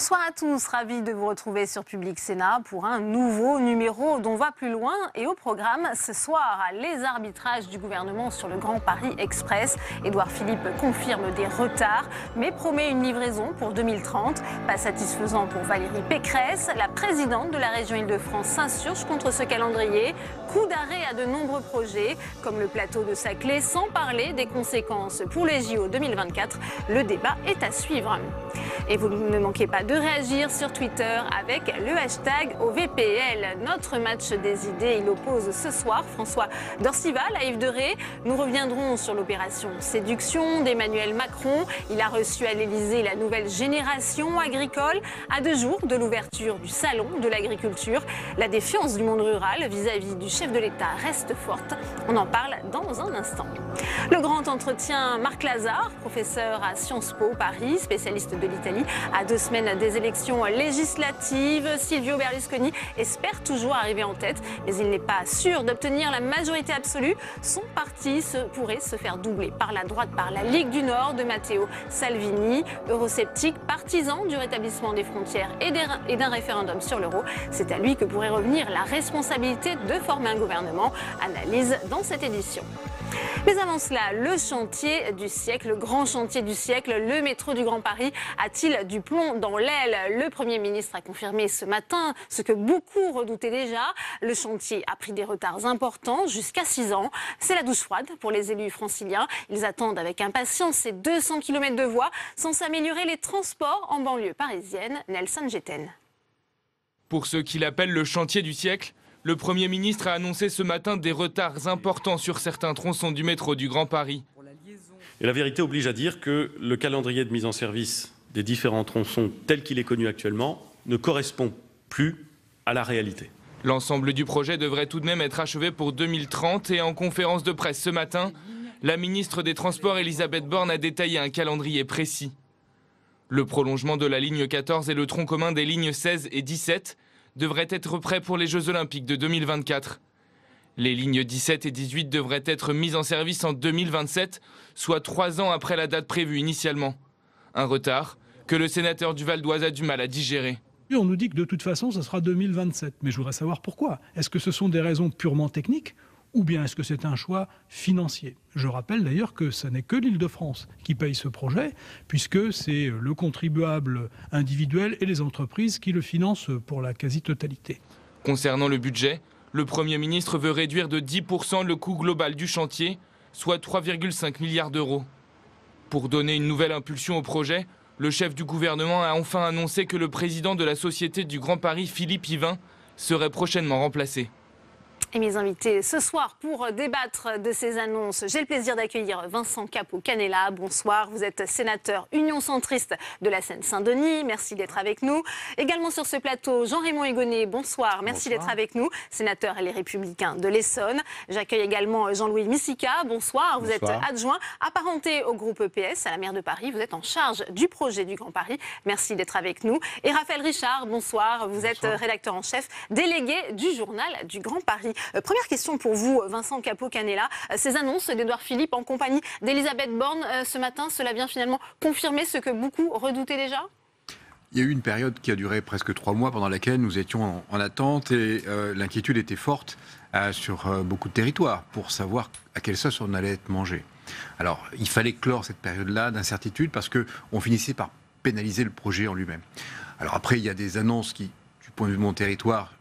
Bonsoir à tous, ravi de vous retrouver sur Public Sénat pour un nouveau numéro dont va plus loin. Et au programme ce soir, les arbitrages du gouvernement sur le Grand Paris Express. Édouard Philippe confirme des retards, mais promet une livraison pour 2030. Pas satisfaisant pour Valérie Pécresse, la présidente de la région Île-de-France s'insurge contre ce calendrier. Coup d'arrêt à de nombreux projets, comme le plateau de Saclay, sans parler des conséquences pour les JO 2024. Le débat est à suivre. Et vous ne manquez pas de réagir sur Twitter avec le hashtag OVPL. Notre match des idées, il oppose ce soir François Dorcival à Yves Ré. Nous reviendrons sur l'opération séduction d'Emmanuel Macron. Il a reçu à l'Elysée la nouvelle génération agricole à deux jours de l'ouverture du salon de l'agriculture. La défiance du monde rural vis-à-vis du chef de l'État reste forte. On en parle dans un instant. Le grand entretien Marc Lazare, professeur à Sciences Po Paris, spécialiste de l'Italie, à deux semaines des élections législatives. Silvio Berlusconi espère toujours arriver en tête, mais il n'est pas sûr d'obtenir la majorité absolue. Son parti pourrait se faire doubler par la droite, par la Ligue du Nord de Matteo Salvini, eurosceptique, partisan du rétablissement des frontières et d'un référendum sur l'euro. C'est à lui que pourrait revenir la responsabilité de former un gouvernement. Analyse dans cette édition. Mais avant cela, le chantier du siècle, le grand chantier du siècle, le métro du Grand Paris a-t-il du plomb dans l'aile Le Premier ministre a confirmé ce matin ce que beaucoup redoutaient déjà. Le chantier a pris des retards importants, jusqu'à 6 ans. C'est la douce froide pour les élus franciliens. Ils attendent avec impatience ces 200 km de voies sans s'améliorer les transports en banlieue parisienne. Nelson Géten. Pour ce qu'il appelle le chantier du siècle, le Premier ministre a annoncé ce matin des retards importants sur certains tronçons du métro du Grand Paris. Et la vérité oblige à dire que le calendrier de mise en service des différents tronçons tel qu'il est connu actuellement ne correspond plus à la réalité. L'ensemble du projet devrait tout de même être achevé pour 2030 et en conférence de presse ce matin, la ministre des Transports Elisabeth Borne a détaillé un calendrier précis. Le prolongement de la ligne 14 et le tronc commun des lignes 16 et 17 devrait être prêt pour les Jeux Olympiques de 2024. Les lignes 17 et 18 devraient être mises en service en 2027, soit trois ans après la date prévue initialement. Un retard que le sénateur du Val d'Oise a du mal à digérer. On nous dit que de toute façon, ce sera 2027. Mais je voudrais savoir pourquoi. Est-ce que ce sont des raisons purement techniques ou bien est-ce que c'est un choix financier Je rappelle d'ailleurs que ce n'est que l'Île-de-France qui paye ce projet, puisque c'est le contribuable individuel et les entreprises qui le financent pour la quasi-totalité. Concernant le budget, le Premier ministre veut réduire de 10% le coût global du chantier, soit 3,5 milliards d'euros. Pour donner une nouvelle impulsion au projet, le chef du gouvernement a enfin annoncé que le président de la Société du Grand Paris, Philippe Yvin, serait prochainement remplacé. Et mes invités ce soir pour débattre de ces annonces, j'ai le plaisir d'accueillir Vincent Capot-Canella. Bonsoir, vous êtes sénateur Union centriste de la Seine-Saint-Denis. Merci d'être avec nous. Également sur ce plateau, Jean-Raymond Hugonnet. Bonsoir, merci d'être avec nous, sénateur et les Républicains de l'Essonne. J'accueille également Jean-Louis Missica. Bonsoir, vous êtes adjoint apparenté au groupe EPS à la maire de Paris. Vous êtes en charge du projet du Grand Paris. Merci d'être avec nous. Et Raphaël Richard, bonsoir, vous êtes rédacteur en chef délégué du journal du Grand Paris. Euh, première question pour vous, Vincent Capo canella euh, ces annonces d'Edouard Philippe en compagnie d'Elisabeth Borne euh, ce matin, cela vient finalement confirmer ce que beaucoup redoutaient déjà il y a eu une période qui a duré presque trois mois pendant laquelle nous étions en, attente et l'inquiétude était forte sur beaucoup de territoires pour savoir à quelle sauce on allait être mangé. Alors il fallait clore cette période-là d'incertitude parce qu'on finissait par pénaliser le projet en lui-même. Alors après, il y a des annonces qui, du point de vue de mon territoire,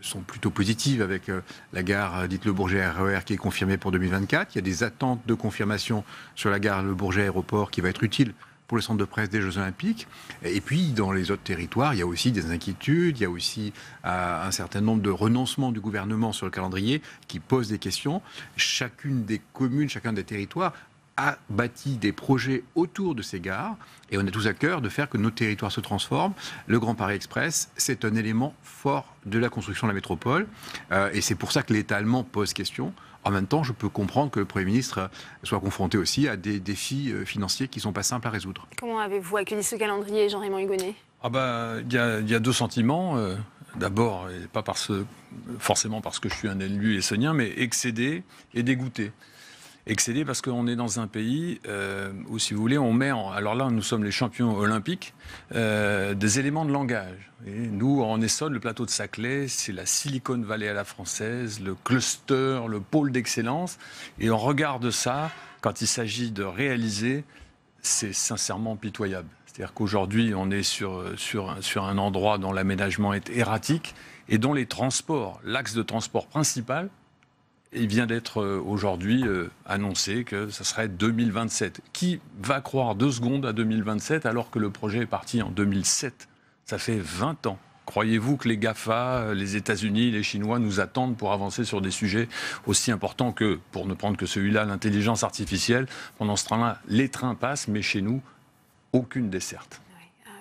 sont plutôt positives avec euh, la gare euh, dite Le Bourget RER e qui est confirmée pour 2024. Il y a des attentes de confirmation sur la gare Le Bourget Aéroport qui va être utile pour le centre de presse des Jeux Olympiques. Et puis, dans les autres territoires, il y a aussi des inquiétudes, il y a aussi euh, un certain nombre de renoncements du gouvernement sur le calendrier qui posent des questions. Chacune des communes, chacun des territoires a bâti des projets autour de ces gares et on a tous à cœur de faire que nos territoires se transforment. Le Grand Paris Express, c'est un élément fort de la construction de la métropole. Euh, et c'est pour ça que l'État allemand pose question. En même temps, je peux comprendre que le Premier ministre soit confronté aussi à des défis euh, financiers qui ne sont pas simples à résoudre. Comment avez-vous accueilli ce calendrier, Jean-Raymond Hugonnet ah bah, il y, a, deux sentiments. Euh, d'abord, et pas parce, forcément parce que je suis un élu essonien, mais excédé et dégoûté excédé parce qu'on est dans un pays euh, où, si vous voulez, on met, alors là, nous sommes les champions olympiques, euh, des éléments de langage. nous, en Essonne, le plateau de Saclay, c'est la Silicon Valley à la française, le cluster, le pôle d'excellence. Et on regarde ça quand il s'agit de réaliser, c'est sincèrement pitoyable. C'est-à-dire qu'aujourd'hui, on est sur, sur, sur un endroit dont l'aménagement est erratique et dont les transports, l'axe de transport principal, il vient d'être euh, aujourd'hui euh, annoncé que ce serait 2027. Qui va croire deux secondes à 2027 alors que le projet est parti en 2007 Ça fait 20 ans. Croyez-vous que les GAFA, euh, les États-Unis, les Chinois nous attendent pour avancer sur des sujets aussi importants que, pour ne prendre que celui-là, l'intelligence artificielle Pendant ce train-là, les trains passent, mais chez nous, aucune desserte.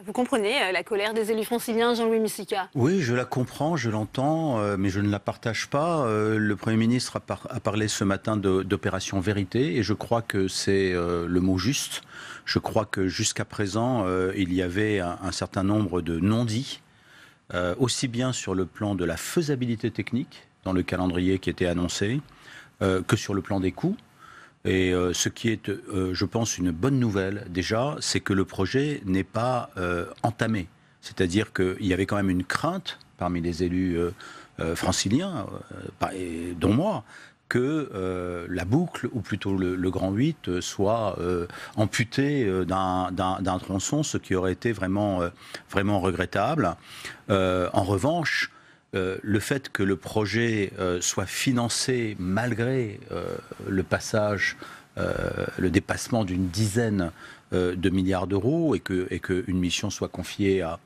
Vous comprenez euh, la colère des élus franciliens, Jean-Louis Missica Oui, je la comprends, je l'entends, euh, mais je ne la partage pas. Euh, le Premier ministre a, parlé ce matin d'opération vérité et je crois que c'est le mot juste. Je crois que jusqu'à présent, il y avait un certain nombre de non-dits, aussi bien sur le plan de la faisabilité technique, dans le calendrier qui était annoncé, que sur le plan des coûts. Et euh, ce qui est, euh, je pense, une bonne nouvelle déjà, c'est que le projet n'est pas euh, entamé. C'est-à-dire qu'il y avait quand même une crainte parmi les élus franciliens, dont moi, que la boucle, ou plutôt le, Grand 8, soit amputé amputée d'un tronçon, ce qui aurait été vraiment, vraiment regrettable. en revanche, euh, le fait que le projet euh, soit financé malgré euh, le passage, le dépassement d'une dizaine de milliards d'euros et qu'une et mission soit confiée à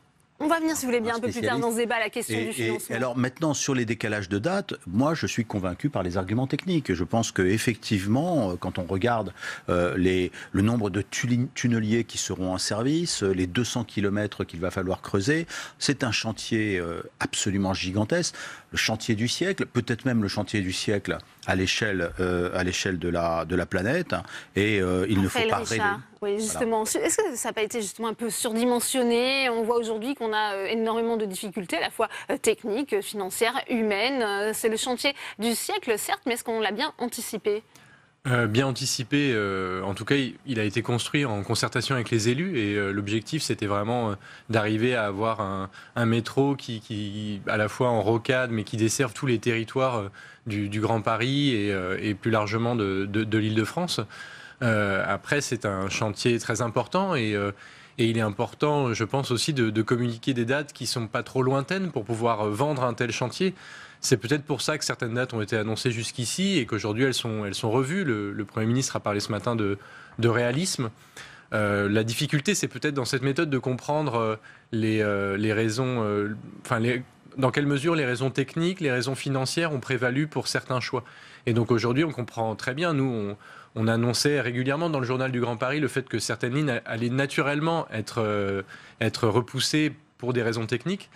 on va venir, si vous voulez bien, un, peu plus tard dans ce débat, à la question du financement. Et alors maintenant, sur les décalages de date, moi, je suis convaincu par les arguments techniques. Je pense qu'effectivement, euh, quand on regarde euh, le nombre de tunneliers qui seront en service, euh, les 200 km qu'il va falloir creuser, c'est un chantier absolument gigantesque, le chantier du siècle, peut-être même le chantier du siècle à l'échelle euh, à l'échelle de la de la planète et euh, il ne faut pas rêver. Oui, justement. Est-ce que ça n'a pas été justement un peu surdimensionné On voit aujourd'hui qu'on a euh, énormément de difficultés, à la fois techniques, financières, humaines. C'est le chantier du siècle, certes, mais est-ce qu'on l'a bien anticipé euh, bien anticipé. Euh, en tout cas, il, a été construit en concertation avec les élus et euh, l'objectif, c'était vraiment d'arriver à avoir un, métro qui, à la fois en rocade, mais qui desserve tous les territoires du, Grand Paris et, plus largement de, l'Île-de-France. après, c'est un chantier très important et, il est important, je pense aussi, de, de communiquer des dates qui sont pas trop lointaines pour pouvoir vendre un tel chantier. C'est peut-être pour ça que certaines dates ont été annoncées jusqu'ici et qu'aujourd'hui elles sont, elles sont revues. Le, Premier ministre a parlé ce matin de, réalisme. Euh, la difficulté, c'est peut-être dans cette méthode de comprendre euh, euh, les, raisons, enfin, dans quelle mesure les raisons techniques, les raisons financières ont prévalu pour certains choix. Et donc aujourd'hui, on comprend très bien, nous, on, on, annonçait régulièrement dans le journal du Grand Paris le fait que certaines lignes allaient naturellement être, être repoussées pour des raisons techniques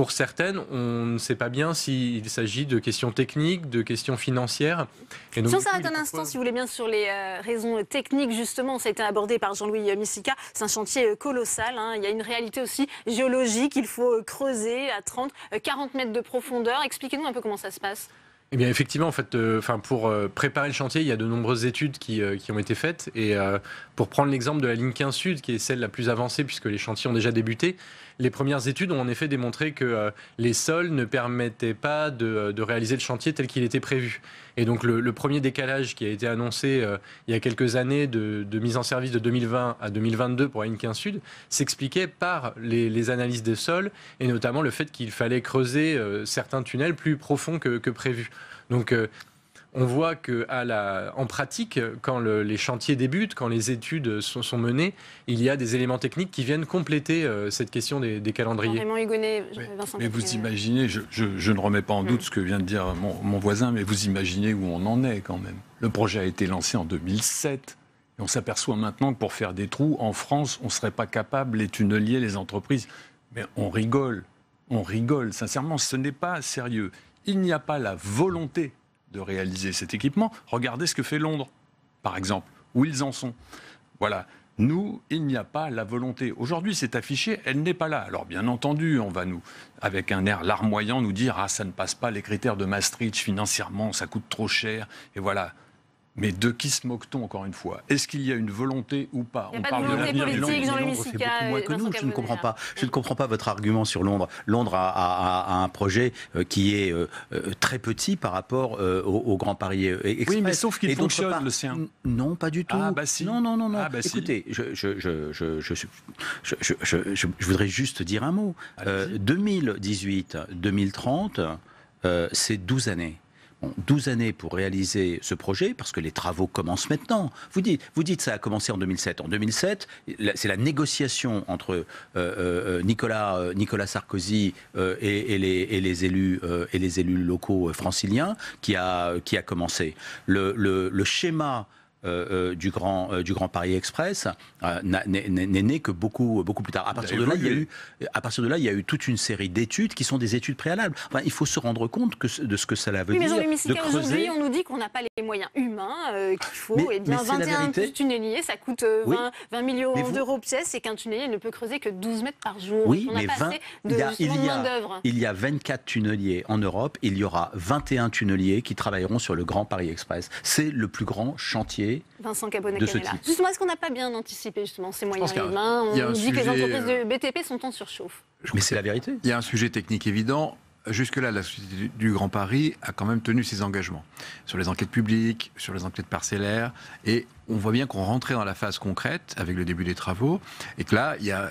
pour certaines, on ne sait pas bien s'il s'agit de questions techniques, de questions financières. si on s'arrête un instant, si vous voulez bien, sur les euh, raisons techniques, justement, ça a été abordé par Jean-Louis euh, Missica. C'est un chantier euh, colossal. Hein. Il y a une réalité aussi géologique. Il faut creuser à 30, 40 mètres de profondeur. Expliquez-nous un peu comment ça se passe. Eh bien, effectivement, en fait, enfin, pour préparer le chantier, il y a de nombreuses études qui, qui ont été faites. Et pour prendre l'exemple de la ligne 15 Sud, qui est celle la plus avancée, puisque les chantiers ont déjà débuté, les premières études ont en effet démontré que euh, les sols ne permettaient pas euh, de, réaliser le chantier tel qu'il était prévu. Et donc le, premier décalage qui a été annoncé euh, il y a quelques années de, mise en service de 2020 à 2022 pour Heineken Sud s'expliquait par les, analyses des sols et notamment le fait qu'il fallait creuser certains tunnels plus profonds que, prévu. Donc on voit que en pratique, quand les chantiers débutent, quand les études sont, menées, il y a des éléments techniques qui viennent compléter euh, cette question des, calendriers. mais, vous imaginez, je, ne remets pas en doute mm. ce que vient de dire mon, mon voisin, mais vous imaginez où on en est quand même. Le projet a été lancé en 2007 on s'aperçoit maintenant que pour faire des trous, en France, on ne serait pas capable, les tunneliers, les entreprises. Mais on rigole, on rigole. Sincèrement, ce n'est pas sérieux. Il n'y a pas la volonté de réaliser cet équipement. Regardez ce que fait Londres, par exemple, où ils en sont. Voilà. Nous, il n'y a pas la volonté. Aujourd'hui, c'est affiché, elle n'est pas là. Alors, bien entendu, on va nous, avec un air larmoyant, nous dire Ah, ça ne passe pas les critères de Maastricht financièrement, ça coûte trop cher. Et voilà. Mais de qui se moque-t-on encore une fois Est-ce qu'il y a une volonté ou pas On parle de l'avenir de Londres. c'est beaucoup euh, moins que nous. Je ne comprends pas. Je ne comprends pas votre argument sur Londres. Londres a, un projet euh, qui est euh, très petit par rapport au, grands Grand Paris Express. Oui, mais sauf qu'il fonctionne le sien. Non, pas du tout. Ah bah si. Non, non, non, non. Écoutez, je, je, voudrais juste dire un mot. 2018-2030, c'est 12 années. 12 années pour réaliser ce projet, parce que les travaux commencent maintenant. Vous dites, vous dites ça a commencé en 2007. En 2007, c'est la négociation entre euh, euh, euh, Nicolas, Nicolas Sarkozy et, les, élus, et les élus locaux franciliens qui a, qui a commencé. Le, le, le schéma euh, euh, du, grand, euh, du Grand Paris Express n'est né que beaucoup, beaucoup plus tard. À partir, bah, de là, il y a eu, à partir de là, il y a eu toute une série d'études qui sont des études préalables. il faut se rendre compte de ce que cela veut dire. aujourd'hui, on nous dit qu'on n'a pas les moyens humains qu'il faut. Mais, eh bien, 21 tunneliers, ça coûte 20, millions d'euros d'euros pièce et qu'un tunnelier ne peut creuser que 12 mètres par jour. Oui, mais il, il, y a, il y a 24 tunneliers en Europe. Il y aura 21 tunneliers qui travailleront sur le Grand Paris Express. C'est le plus grand chantier Vincent de ce Justement, est-ce qu'on n'a pas bien anticipé justement ces moyens humains On dit que les entreprises de BTP sont en surchauffe. Mais c'est la vérité. Il y a un sujet technique évident. Jusque-là, la Société du Grand Paris a quand même tenu ses engagements sur les enquêtes publiques, sur les enquêtes parcellaires, et on voit bien qu'on rentrait dans la phase concrète avec le début des travaux, et que là, il y a,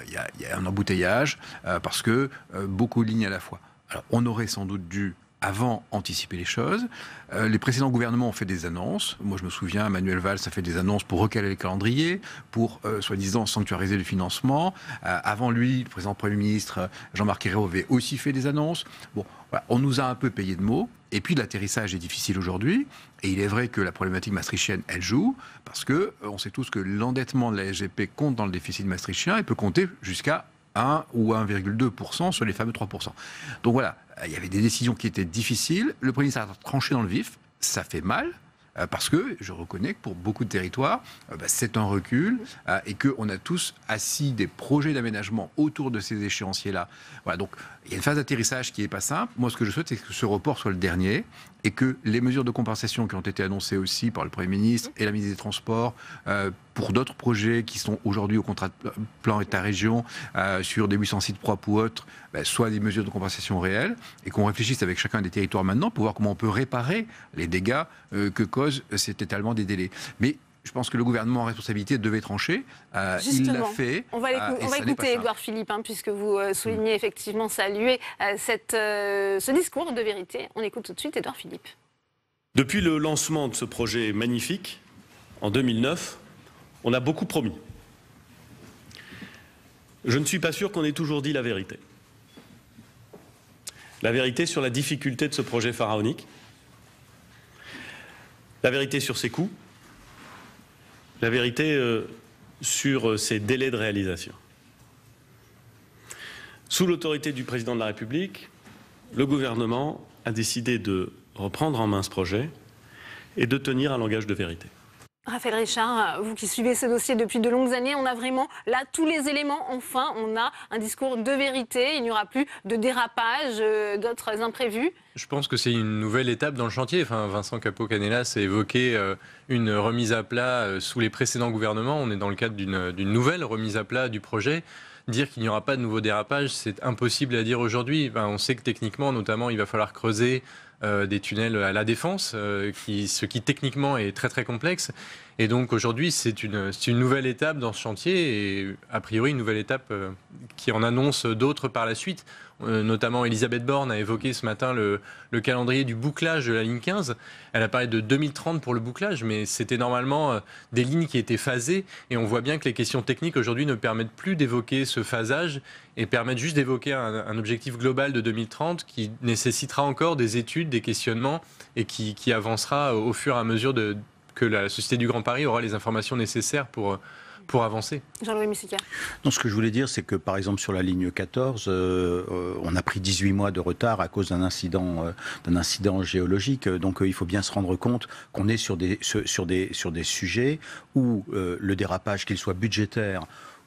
un embouteillage euh, parce que euh, beaucoup de lignes à la fois. Alors, on aurait sans doute dû avant anticiper les choses. Euh, les précédents gouvernements ont fait des annonces. Moi, je me souviens, Manuel Valls a fait des annonces pour recaler le calendrier, pour euh, soi-disant sanctuariser le financement. Euh, avant lui, le président Premier ministre Jean-Marc Ayrault avait aussi fait des annonces. Bon, voilà, on nous a un peu payé de mots. Et puis l'atterrissage est difficile aujourd'hui. Et il est vrai que la problématique maastrichtienne, elle joue, parce que on sait tous que l'endettement de la SGP compte dans le déficit maastrichtien et peut compter jusqu'à 1 ou 1,2% sur les fameux 3%. Donc voilà, euh, il y avait des décisions qui étaient difficiles. Le Premier ministre a tranché dans le vif. Ça fait mal, euh, parce que je reconnais que pour beaucoup de territoires, euh, bah, c'est un recul et qu'on a tous assis des projets d'aménagement autour de ces échéanciers-là. Voilà, donc il y a une phase d'atterrissage qui n'est pas simple. Moi, ce que je souhaite, c'est que ce report soit le dernier et que les mesures de compensation qui ont été annoncées aussi par le Premier ministre et la ministre des Transports euh, pour d'autres projets qui sont aujourd'hui au contrat de plan État-région euh, sur des 800 sites propres ou autres, soient soit des mesures de compensation réelles et qu'on réfléchisse avec chacun des territoires maintenant pour voir comment on peut réparer les dégâts euh, que cause cet étalement des délais. Mais je pense que le gouvernement en responsabilité devait trancher. Euh, il l'a fait. On va, euh, écouter Edouard Philippe, hein, puisque vous euh, soulignez effectivement, saluer ce discours de vérité. On écoute tout de suite Edouard Philippe. Depuis le lancement de ce projet magnifique, en 2009, on a beaucoup promis. Je ne suis pas sûr qu'on ait toujours dit la vérité. La vérité sur la difficulté de ce projet pharaonique, la vérité sur ses coûts, la vérité euh, sur euh, ces délais de réalisation. Sous l'autorité du président de la République, le gouvernement a décidé de reprendre en main ce projet et de tenir un langage de vérité. Raphaël Richard, euh, vous qui suivez ce dossier depuis de longues années, on a vraiment là tous les éléments. Enfin, on a un discours de vérité. Il n'y aura plus de dérapage, euh, d'autres imprévus. Je pense que c'est une nouvelle étape dans le chantier. Enfin, Vincent Capo-Canellas a évoqué euh, une remise à plat sous les précédents gouvernements. On est dans le cadre d'une nouvelle remise à plat du projet dire qu'il n'y aura pas de nouveau dérapage, c'est impossible à dire aujourd'hui. Ben, on sait que techniquement, notamment, il va falloir creuser euh, des tunnels à la défense, euh, ce qui techniquement est très très complexe. Et donc aujourd'hui, c'est une, nouvelle étape dans ce chantier et a priori une nouvelle étape euh, qui en annonce d'autres par la suite. Euh, notamment, Elisabeth Borne a évoqué ce matin le, calendrier du bouclage de la ligne 15. Elle a parlé de 2030 pour le bouclage, mais c'était normalement euh, des lignes qui étaient phasées. Et on voit bien que les questions techniques aujourd'hui ne permettent plus d'évoquer ce phasage et permettent juste d'évoquer un, objectif global de 2030 qui nécessitera encore des études, des questionnements et qui avancera au fur et à mesure de, que la Société du Grand Paris aura les informations nécessaires pour euh, pour avancer. Jean-Louis Non, ce que je voulais dire, c'est que par exemple sur la ligne 14, euh, euh, on a pris 18 mois de retard à cause d'un incident, d'un incident géologique. Donc il faut bien se rendre compte qu'on est sur des, des, sur des sujets où le dérapage, qu'il soit budgétaire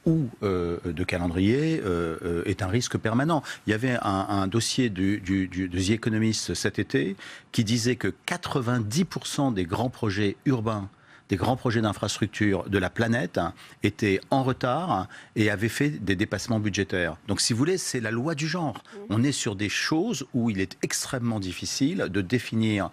ou euh, de calendrier euh, euh, est un risque permanent. Il y avait un, dossier du, du, du, The Economist cet été qui disait que 90% des grands projets urbains des grands projets d'infrastructure de la planète hein, étaient en retard et avaient fait des dépassements budgétaires. Donc, si vous voulez, c'est la loi du genre. On est sur des choses où il est extrêmement difficile de définir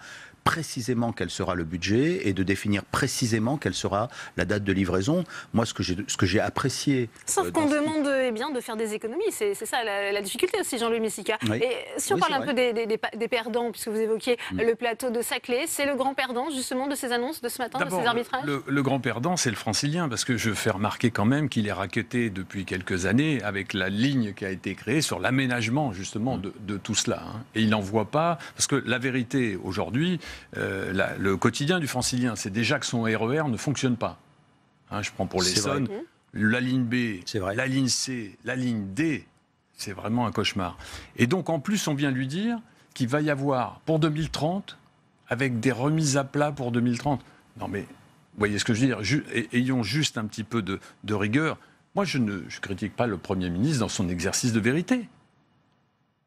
précisément quel sera le budget et de définir précisément quelle sera la date de livraison. Moi, ce que j'ai, ce que j'ai apprécié. Euh, Sauf qu'on demande eh bien, de faire des économies. C'est, ça la, difficulté aussi, Jean-Louis Messica. Et si on parle un peu des, perdants, puisque vous évoquiez mm. le plateau de Saclay, c'est le grand perdant justement de ces annonces de ce matin, de ces arbitrages le, le, grand perdant, c'est le francilien, parce que je fais remarquer quand même qu'il est raqueté depuis quelques années avec la ligne qui a été créée sur l'aménagement justement mm. de, tout cela. Hein. Et il n'en voit pas, parce que la vérité aujourd'hui, euh, le quotidien du francilien, c'est déjà que son RER e ne fonctionne pas. Hein, je prends pour l'Essonne, la ligne B, la ligne C, la ligne D, c'est vraiment un cauchemar. Et donc en plus, on vient lui dire qu'il va y avoir pour 2030, avec des remises à plat pour 2030. Non mais, vous voyez ce que je veux dire Ayons juste un petit peu de, rigueur. Moi, je ne critique pas le Premier ministre dans son exercice de vérité.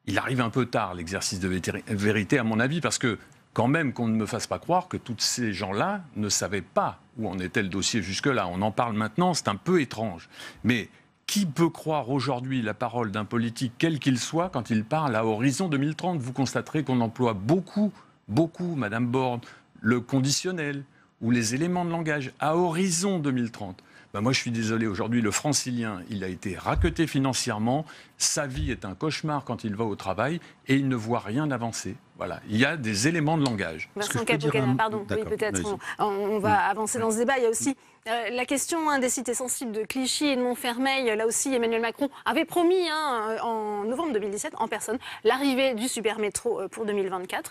Il arrive un peu tard, l'exercice de vérité, à mon avis, parce que quand même qu'on ne me fasse pas croire que tous ces gens-là ne savaient pas où en était le dossier jusque-là. On en parle maintenant, c'est un peu étrange. Mais qui peut croire aujourd'hui la parole d'un politique, quel qu'il soit, quand il parle à Horizon 2030 Vous constaterez qu'on emploie beaucoup, beaucoup, Madame Borne, le conditionnel ou les éléments de langage à Horizon 2030. Bah, moi je suis désolé, aujourd'hui le francilien, il a été raqueté financièrement, sa vie est un cauchemar quand il va au travail et il ne voit rien avancer. Voilà, il y a des éléments de langage. Hein. pardon, peut-être. On, va avancer dans ce débat. Il y a aussi euh, la question hein, des cités sensibles de Clichy et de Montfermeil. Là aussi, Emmanuel Macron avait promis hein, euh, en novembre 2017, en personne, l'arrivée du super métro euh, pour 2024.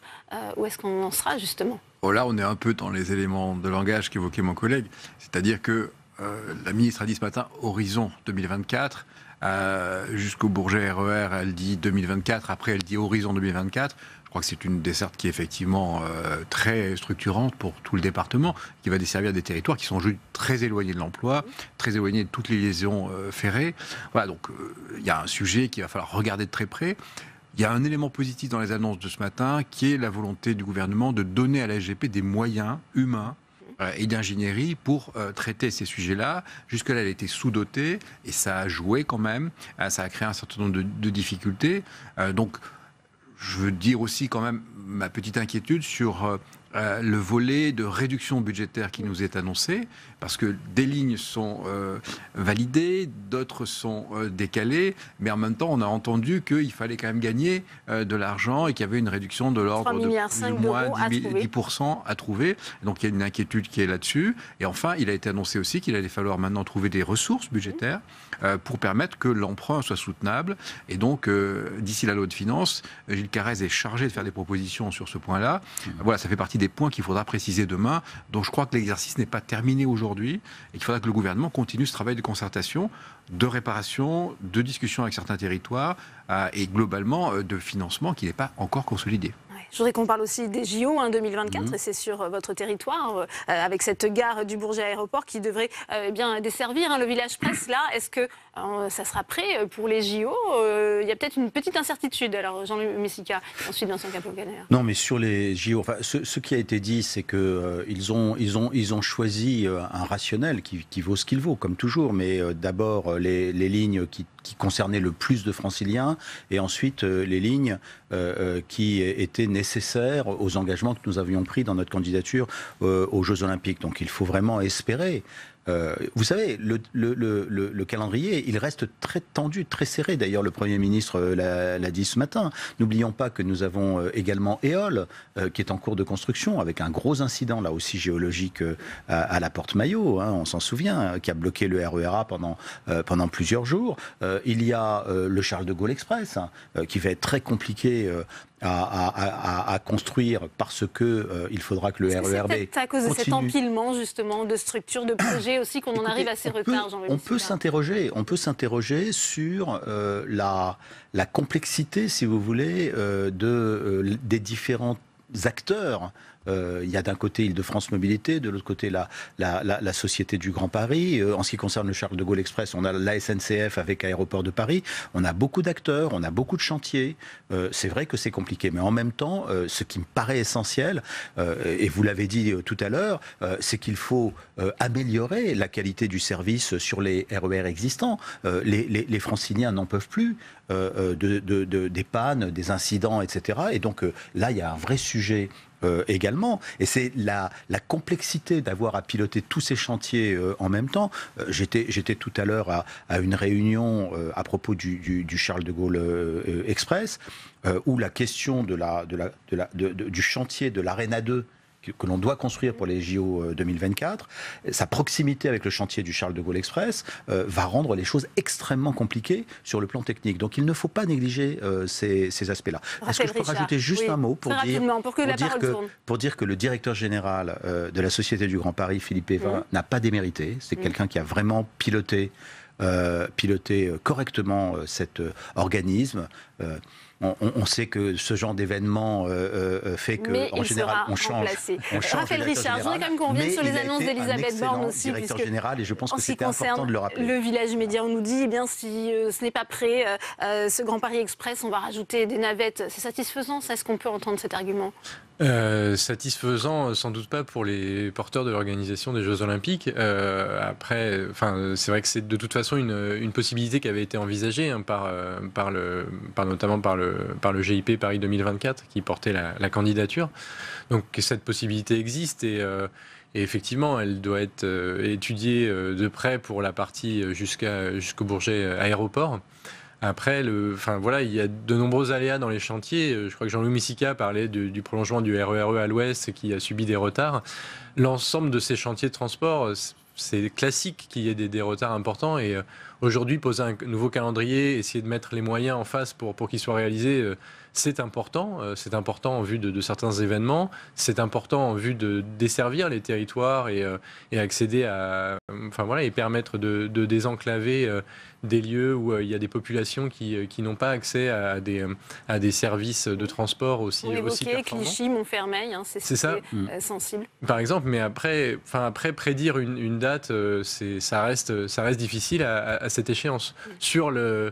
où est-ce qu'on en sera justement oh Là, on est un peu dans les éléments de langage qu'évoquait mon collègue. C'est-à-dire que euh, la ministre a dit ce matin horizon 2024. Euh, jusqu'au Bourget RER, e elle dit 2024. Après, elle dit horizon 2024. Je crois que c'est une desserte qui est effectivement euh, très structurante pour tout le département, qui va desservir des territoires qui sont juste très éloignés de l'emploi, très éloignés de toutes les liaisons ferrées. Voilà, donc il y a un sujet qu'il va falloir regarder de très près. Il y a un élément positif dans les annonces de ce matin qui est la volonté du gouvernement de donner à la SGP des moyens humains euh, et d'ingénierie pour euh, traiter ces sujets-là. Jusque-là, elle était sous-dotée et ça a joué quand même. Euh, ça a créé un certain nombre de, difficultés. donc, je veux dire aussi quand même ma petite inquiétude sur euh, le volet de réduction budgétaire qui nous est annoncé, parce que des lignes sont euh, validées, d'autres sont euh, décalées, mais en même temps, on a entendu qu'il fallait quand même gagner de l'argent et qu'il y avait une réduction de l'ordre de 10, à trouver. Donc il y a une inquiétude qui est là-dessus. Et enfin, il a été annoncé aussi qu'il allait falloir maintenant trouver des ressources budgétaires. Mmh. Euh, pour permettre que l'emprunt soit soutenable. Et donc, euh, d'ici la loi de finances, Gilles Carrez est chargé de faire des propositions sur ce point-là. Mmh. Voilà, ça fait partie des points qu'il faudra préciser demain. dont je crois que l'exercice n'est pas terminé aujourd'hui et qu'il faudra que le gouvernement continue ce travail de concertation, de réparation, de discussion avec certains territoires euh, et globalement de financement qui n'est pas encore consolidé. Je voudrais qu'on parle aussi des JO en 2024, et c'est sur euh, votre territoire, euh, avec cette gare du Bourget Aéroport qui devrait euh, eh bien desservir hein, le village presse. Là, est-ce que euh, ça sera prêt euh, pour les JO. Euh, il y a peut-être une petite incertitude. Alors, Jean-Luc Messica, ensuite Vincent Capocanère. Non, mais sur les JO, enfin, ce, qui a été dit, c'est qu'ils ils ont, ils ont, ils ont choisi un rationnel qui, vaut ce qu'il vaut, comme toujours. Mais d'abord, les, les, lignes qui, concernaient le plus de franciliens et ensuite les lignes qui étaient nécessaires aux engagements que nous avions pris dans notre candidature aux Jeux Olympiques. Donc, il faut vraiment espérer euh, vous savez, le, calendrier, il reste très tendu, très serré. D'ailleurs, le Premier ministre euh, l'a dit ce matin. N'oublions pas que nous avons euh, également EOL, qui est en cours de construction, avec un gros incident, là aussi géologique, à, la Porte Maillot, hein, on s'en souvient, hein, qui a bloqué le RERA pendant, pendant plusieurs jours. il y a le Charles de Gaulle Express, hein, qui va être très compliqué à, construire parce que euh, il faudra que le RRB C'est e RERB. C'est à cause de cet empilement justement de structures, de projets aussi qu'on en arrive à ces retards. on peut s'interroger, on peut s'interroger sur euh, la, complexité, si vous voulez, euh, de des différents acteurs euh, il y a d'un côté Île-de-France Mobilité, de l'autre côté la, la, la, Société du Grand Paris. Euh, en ce qui concerne le Charles de Gaulle Express, on a la SNCF avec Aéroport de Paris. On a beaucoup d'acteurs, on a beaucoup de chantiers. Euh, c'est vrai que c'est compliqué, mais en même temps, ce qui me paraît essentiel, et vous l'avez dit tout à l'heure, c'est qu'il faut améliorer la qualité du service sur les RER e existants. les, les, les franciliens n'en peuvent plus. De, de, de, des pannes, des incidents, etc. Et donc là, il y a un vrai sujet euh, également. Et c'est la, la, complexité d'avoir à piloter tous ces chantiers euh, en même temps. Euh, j'étais, j'étais tout à l'heure à, à une réunion à propos du, du, Charles de Gaulle Express, où la question de la, de la, de la de, du chantier de l'Arena 2 que, l'on doit construire pour les JO 2024, euh, sa proximité avec le chantier du Charles de Gaulle Express euh, va rendre les choses extrêmement compliquées sur le plan technique. Donc il ne faut pas négliger euh, ces, aspects-là. Est-ce que je peux rajouter juste un mot pour dire, pour, que dire que, pour dire, que, le directeur général de la Société du Grand Paris, Philippe Evin, n'a pas démérité. C'est quelqu'un qui a vraiment piloté, piloté correctement cet organisme on, on, sait que ce genre d'événement euh, euh, euh, fait que, en général, on change, on change. Raphaël Richard, je voudrais quand même qu'on revienne sur les annonces d'Elisabeth Borne aussi. directeur général, et je pense que c'était important de le rappeler. Le village média, on nous dit, eh bien, si ce n'est pas prêt, ce Grand Paris Express, on va rajouter des navettes. C'est satisfaisant, Est-ce qu'on peut entendre cet argument euh, satisfaisant, euh, sans doute pas pour les porteurs de l'organisation des Jeux Olympiques. Euh, après, enfin, c'est vrai que c'est de toute façon une, possibilité qui avait été envisagée hein, par, le, notamment par le, par le GIP Paris 2024 qui portait la, candidature. Donc cette possibilité existe et, effectivement, elle doit être étudiée de près pour la partie jusqu'à jusqu'au Bourget aéroport. Après, le, enfin, voilà, il y a de nombreux aléas dans les chantiers. Euh, je crois que Jean-Louis Missica parlait du, prolongement du RERE e à l'ouest qui a subi des retards. L'ensemble de ces chantiers de transport, euh, c'est classique qu'il y ait des, retards importants. Et euh, aujourd'hui, poser un nouveau calendrier, essayer de mettre les moyens en face pour qu'ils soient réalisés, c'est important, euh, c'est important en vue de, certains événements, c'est important en vue de desservir les territoires et, euh, accéder à, enfin voilà, et permettre de, désenclaver euh, des lieux où il y a des populations qui, n'ont pas accès à des, à des services de transport aussi, On aussi Clichy, Montfermeil, hein, c'est ça. Mm. sensible. Par exemple, mais après, enfin après prédire une, date, c'est ça reste ça reste difficile à, cette échéance. Mm. Sur le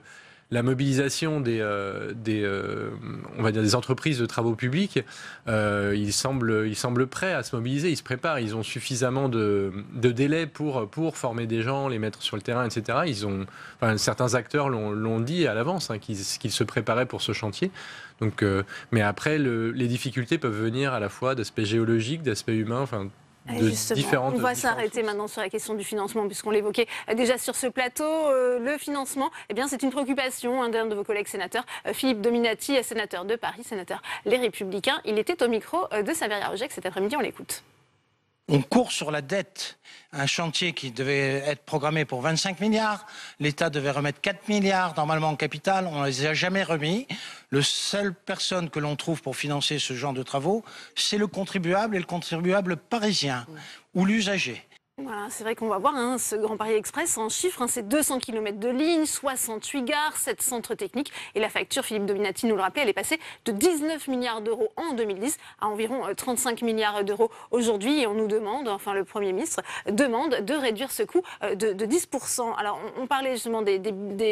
la mobilisation des, euh, des, euh, on va dire des entreprises de travaux publics, euh, ils, semblent, ils semblent prêts à se mobiliser, ils se préparent, ils ont suffisamment de, de délais pour, pour former des gens, les mettre sur le terrain, etc. Ils ont, certains acteurs l'ont dit à l'avance, hein, qu'ils se préparaient pour ce chantier. Donc, mais après, les difficultés peuvent venir à la fois d'aspect géologique, d'aspect humain, enfin, ah, on va s'arrêter maintenant sur la question du financement, puisqu'on l'évoquait euh, déjà sur ce plateau. Euh, le financement, eh bien, c'est une préoccupation Un hein, d'un de vos collègues sénateurs, euh, Philippe Dominati, sénateur de Paris, sénateur Les Républicains. Il était au micro de Saveria Rogèque cet après-midi. On l'écoute. On court sur la dette. Un chantier qui devait être programmé pour 25 milliards, l'État devait remettre 4 milliards normalement en capital, on ne les a jamais remis. Le seul personne que l'on trouve pour financer ce genre de travaux, c'est le contribuable et le contribuable parisien ou l'usager. Voilà, c'est vrai qu'on va voir hein, ce Grand Paris Express en chiffres, hein, c'est 200 km de ligne, 68 gares, 7 centres techniques et la facture, Philippe Dominati nous le rappelait, elle est passée de 19 milliards d'euros en 2010 à environ 35 euh, milliards d'euros aujourd'hui et on nous demande, enfin le Premier ministre demande de réduire ce coût euh, de, 10%. Alors on, parlait justement des,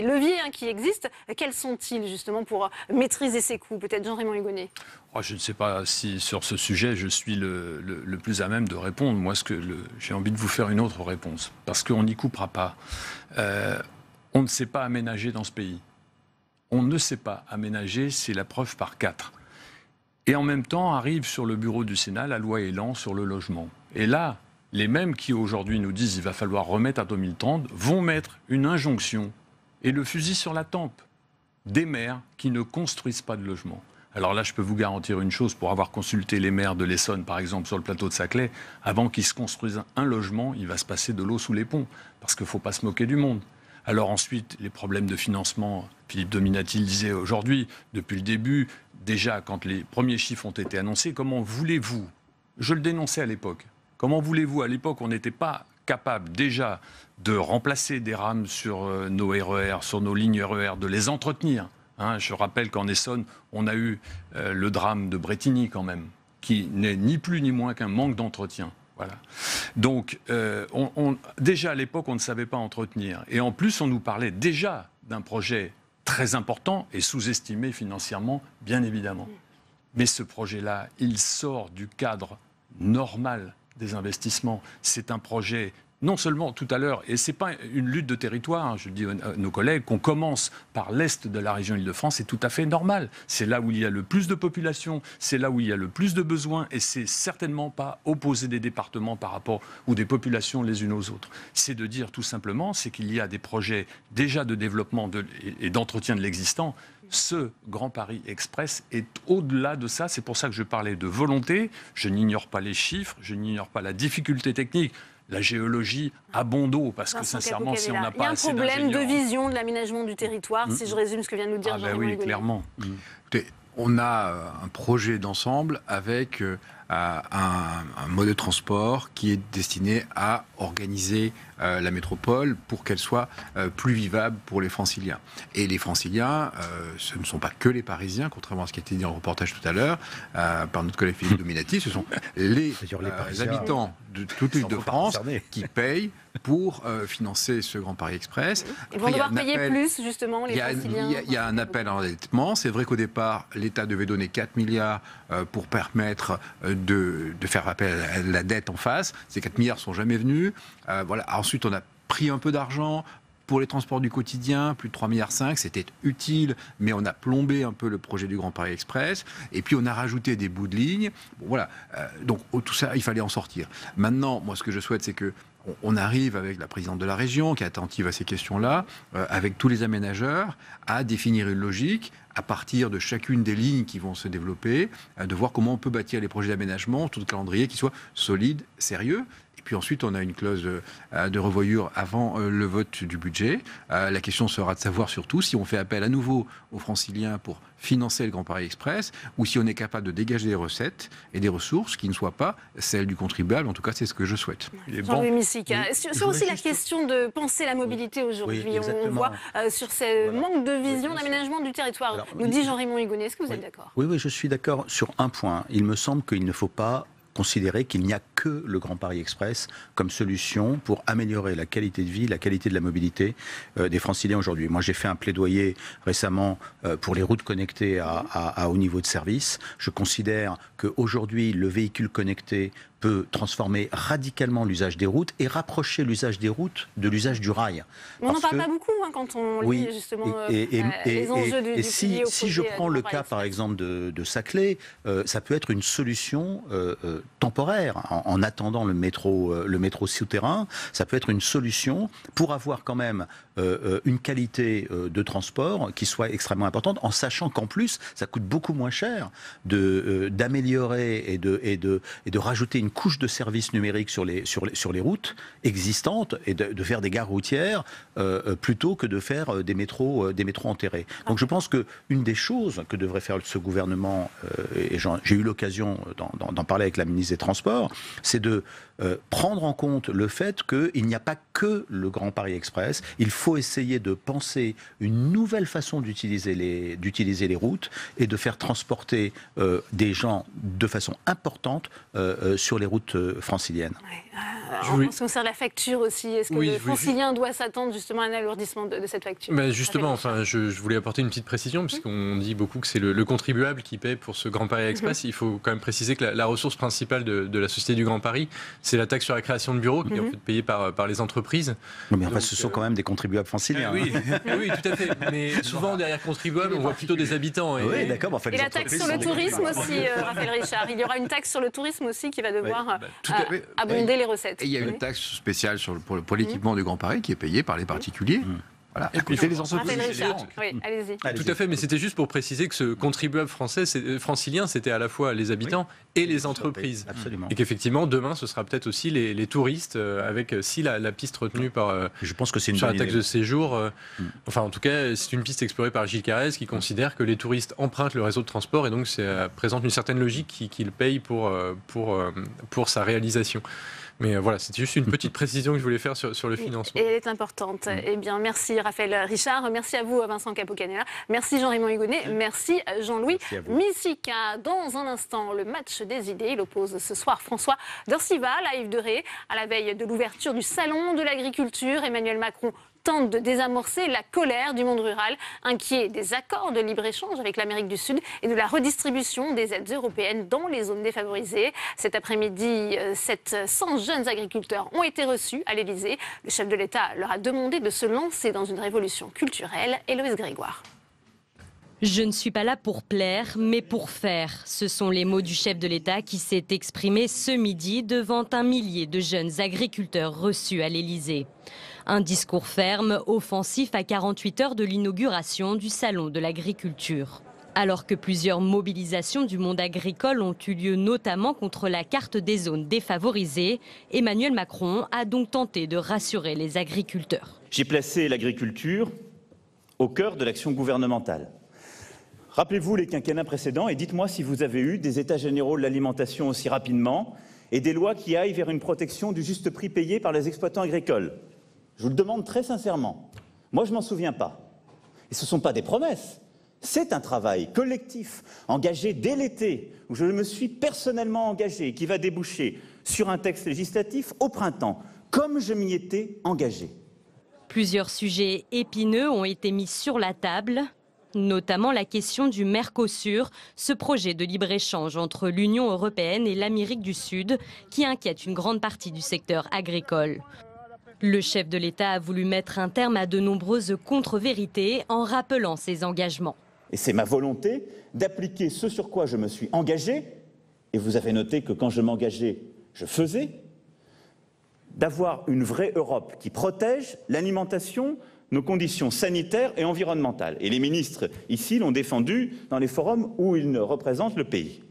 leviers hein, qui existent, quels sont-ils justement pour euh, maîtriser ces coûts Peut-être Jean-Raymond Hugonnet. Ah, je ne sais pas si sur ce sujet je suis le, plus à même de répondre. Moi, j'ai envie de vous faire une autre réponse, parce qu'on n'y coupera pas. Euh, on ne sait pas aménager dans ce pays. On ne sait pas aménager, c'est la preuve par quatre. Et en même temps arrive sur le bureau du Sénat la loi Élan sur le logement. Et là, les mêmes qui aujourd'hui nous disent qu'il va falloir remettre à 2030 vont mettre une injonction et le fusil sur la tempe des maires qui ne construisent pas de logements. Alors là, je peux vous garantir une chose, pour avoir consulté les maires de l'Essonne, par exemple, sur le plateau de Saclay, avant qu'ils se construisent un logement, il va se passer de l'eau sous les ponts, parce qu'il ne faut pas se moquer du monde. Alors ensuite, les problèmes de financement, Philippe Dominati le disait aujourd'hui, depuis le début, déjà quand les premiers chiffres ont été annoncés, comment voulez-vous, je le dénonçais à l'époque, comment voulez-vous, à l'époque on n'était pas capable déjà de remplacer des rames sur euh, nos RER, e sur nos lignes RER, e de les entretenir Hein, je rappelle qu'en Essonne, on a eu euh, le drame de Bretigny quand même, qui n'est ni plus ni moins qu'un manque d'entretien. Voilà. Donc, euh, déjà à l'époque, on ne savait pas entretenir. Et en plus, on nous parlait déjà d'un projet très important et sous-estimé financièrement, bien évidemment. Mais ce projet-là, il sort du cadre normal des investissements. C'est un projet non seulement tout à l'heure, et ce n'est pas une lutte de territoire, hein, je dis à nos collègues, qu'on commence par l'est de la région Île-de-France, c'est tout à fait normal. C'est là où il y a le plus de population, c'est là où il y a le plus de besoins, et c'est certainement pas opposer des départements par rapport ou des populations les unes aux autres. C'est de dire tout simplement, c'est qu'il y a des projets déjà de développement et d'entretien de l'existant ce Grand Paris Express est au-delà de ça. C'est pour ça que je parlais de volonté. Je n'ignore pas les chiffres, je n'ignore pas la difficulté technique la géologie à bon dos, parce que sincèrement, si on n'a pas assez Il y a un problème de vision de l'aménagement du territoire, si je mm. résume ce que vient de nous dire jean ah Oui, clairement. Mm. On a euh, un projet d'ensemble avec euh, euh, un, mode de transport qui est destiné à organiser euh, la métropole pour qu'elle soit euh, plus vivable pour les franciliens. Et les franciliens, ce ne sont pas que les parisiens, contrairement à ce qui a été dit en reportage tout à l'heure par notre collègue Philippe Dominati, ce sont les, les habitants de toute l'île de France qui payent pour euh, financer ce Grand Paris Express. Ils vont devoir payer plus, justement, les Franciliens. Il y, a un appel à l'endettement. C'est vrai qu'au départ, l'État devait donner 4 milliards euh, pour permettre euh, de, faire appel à la dette en face. Ces 4 milliards ne sont jamais venus. voilà. Ensuite, on a pris un peu d'argent pour les transports du quotidien, plus de 3,5 milliards, c'était utile, mais on a plombé un peu le projet du Grand Paris Express, et puis on a rajouté des bouts de ligne. voilà, donc tout ça, il fallait en sortir. Maintenant, moi, ce que je souhaite, c'est que on, arrive avec la présidente de la région, qui est attentive à ces questions-là, euh, avec tous les aménageurs, à définir une logique à partir de chacune des lignes qui vont se développer, euh, de voir comment on peut bâtir les projets d'aménagement, tout le calendrier qui soit solide, sérieux. Puis ensuite, on a une clause euh, de revoyure avant euh, le vote du budget. Euh, la question sera de savoir surtout si on fait appel à nouveau aux franciliens pour financer le Grand Paris Express ou si on est capable de dégager des recettes et des ressources qui ne soient pas celles du contribuable. En tout cas, c'est ce que je souhaite. Jean-Louis hein. sur, aussi la question de penser la mobilité aujourd'hui. on voit sur ce manque de vision d'aménagement du territoire. nous dit Jean-Raymond Hugonnet. Est-ce que vous êtes d'accord Oui, oui, je suis d'accord sur un point. Il me semble qu'il ne faut pas considérer qu'il n'y a que le Grand Paris Express comme solution pour améliorer la qualité de vie, la qualité de la mobilité euh, des Franciliens aujourd'hui. Moi, j'ai fait un plaidoyer récemment euh, pour les routes connectées à, à haut niveau de service. Je considère qu'aujourd'hui, le véhicule connecté peut transformer radicalement l'usage des routes et rapprocher l'usage des routes de l'usage du rail. On n'en parle pas beaucoup hein, quand on lit justement et, euh, bah, les enjeux du, si, si je prends euh, le cas par exemple de, de Saclay, euh, ça peut être une solution temporaire en, attendant le métro, le métro souterrain. Ça peut être une solution pour avoir quand même une qualité de transport qui soit extrêmement importante, en sachant qu'en plus ça coûte beaucoup moins cher d'améliorer et de, et de, et de rajouter une une couche de services numériques sur les, sur sur les routes existantes et de, faire des gares routières euh, euh, plutôt que de faire euh, des métros, des métros enterrés. Donc ah. je pense qu'une des choses que devrait faire ce gouvernement, et j'ai eu l'occasion d'en parler avec la ministre des Transports, c'est de prendre en compte le fait qu'il n'y a pas que le Grand Paris Express, il faut essayer de penser une nouvelle façon d'utiliser les, les routes et de faire transporter des gens de façon importante sur les routes euh, franciliennes. Ah, en ce qui concerne la facture aussi, est-ce que le francilien doit s'attendre justement à un alourdissement de, cette facture Mais Justement, enfin, je, voulais apporter une petite précision, mhm. puisqu'on dit beaucoup que c'est le, contribuable qui paie pour ce Grand Paris Express. Mhm. Il faut quand même préciser que la, ressource principale de, la Société du Grand Paris, c'est la taxe sur la création de bureaux, qui est en mhm. fait payée par, par les entreprises. Mais en fait, ce sont euh, quand même des contribuables franciliens. oui, hein. oui, tout à fait. Mais souvent, derrière contribuables, on voit plutôt des habitants. Et, d'accord. la taxe sur le tourisme aussi, euh, Raphaël Richard. Il y aura une taxe sur le tourisme aussi qui va devoir bah, euh, abonder les recettes. il y a une taxe spéciale sur pour, mhm. l'équipement du Grand Paris qui est payée par les mhm. particuliers. Mhm les Oui, Tout à fait, mais c'était juste pour préciser que ce contribuable français, euh, francilien, c'était à la fois les habitants et les entreprises. Et qu'effectivement, demain, ce sera peut-être aussi les, touristes, euh, avec euh, si la, piste retenue mm. par. Je pense que c'est une la taxe de séjour. Mm. Enfin, en tout cas, c'est une piste explorée par Gilles Carrez qui mm. considère que les touristes empruntent le réseau de transport et donc présente une certaine logique qu'ils payent pour, pour, pour sa réalisation. Mais euh, voilà, c'était juste une petite précision que je voulais faire sur, le financement. Et elle est importante. Mm. Eh bien, merci Raphaël Richard, merci à vous Vincent Capocanella, merci Jean-Raymond Hugonnet, mm. merci Jean-Louis Missika. Dans un instant, le match des idées, il oppose ce soir François Dorcival à Yves Ré, à la veille de l'ouverture du Salon de l'agriculture. Emmanuel Macron tente de désamorcer la colère du monde rural, inquiet des accords de libre-échange avec l'Amérique du Sud et de la redistribution des aides européennes dans les zones défavorisées. Cet après-midi, 700 euh, jeunes agriculteurs ont été reçus à l'Élysée. Le chef de l'État leur a demandé de se lancer dans une révolution culturelle. Héloïse Grégoire. Je ne suis pas là pour plaire, mais pour faire. Ce sont les mots du chef de l'État qui s'est exprimé ce midi devant un millier de jeunes agriculteurs reçus à l'Élysée. Un discours ferme, offensif à 48 heures de l'inauguration du Salon de l'agriculture. Alors que plusieurs mobilisations du monde agricole ont eu lieu notamment contre la carte des zones défavorisées, Emmanuel Macron a donc tenté de rassurer les agriculteurs. J'ai placé l'agriculture au cœur de l'action gouvernementale. Rappelez-vous les quinquennats précédents et dites-moi si vous avez eu des états généraux de l'alimentation aussi rapidement et des lois qui aillent vers une protection du juste prix payé par les exploitants agricoles. Je vous le demande très sincèrement. Moi, je m'en souviens pas. Et ce ne sont pas des promesses. C'est un travail collectif, engagé dès l'été, où je me suis personnellement engagé, qui va déboucher sur un texte législatif au printemps, comme je m'y étais engagé. Plusieurs sujets épineux ont été mis sur la table, notamment la question du Mercosur, ce projet de libre-échange entre l'Union européenne et l'Amérique du Sud, qui inquiète une grande partie du secteur agricole. Le chef de l'État a voulu mettre un terme à de nombreuses contre-vérités en rappelant ses engagements. Et c'est ma volonté d'appliquer ce sur quoi je me suis engagé. Et vous avez noté que quand je m'engageais, je faisais. D'avoir une vraie Europe qui protège l'alimentation, nos conditions sanitaires et environnementales. Et les ministres ici l'ont défendu dans les forums où ils ne représentent le pays.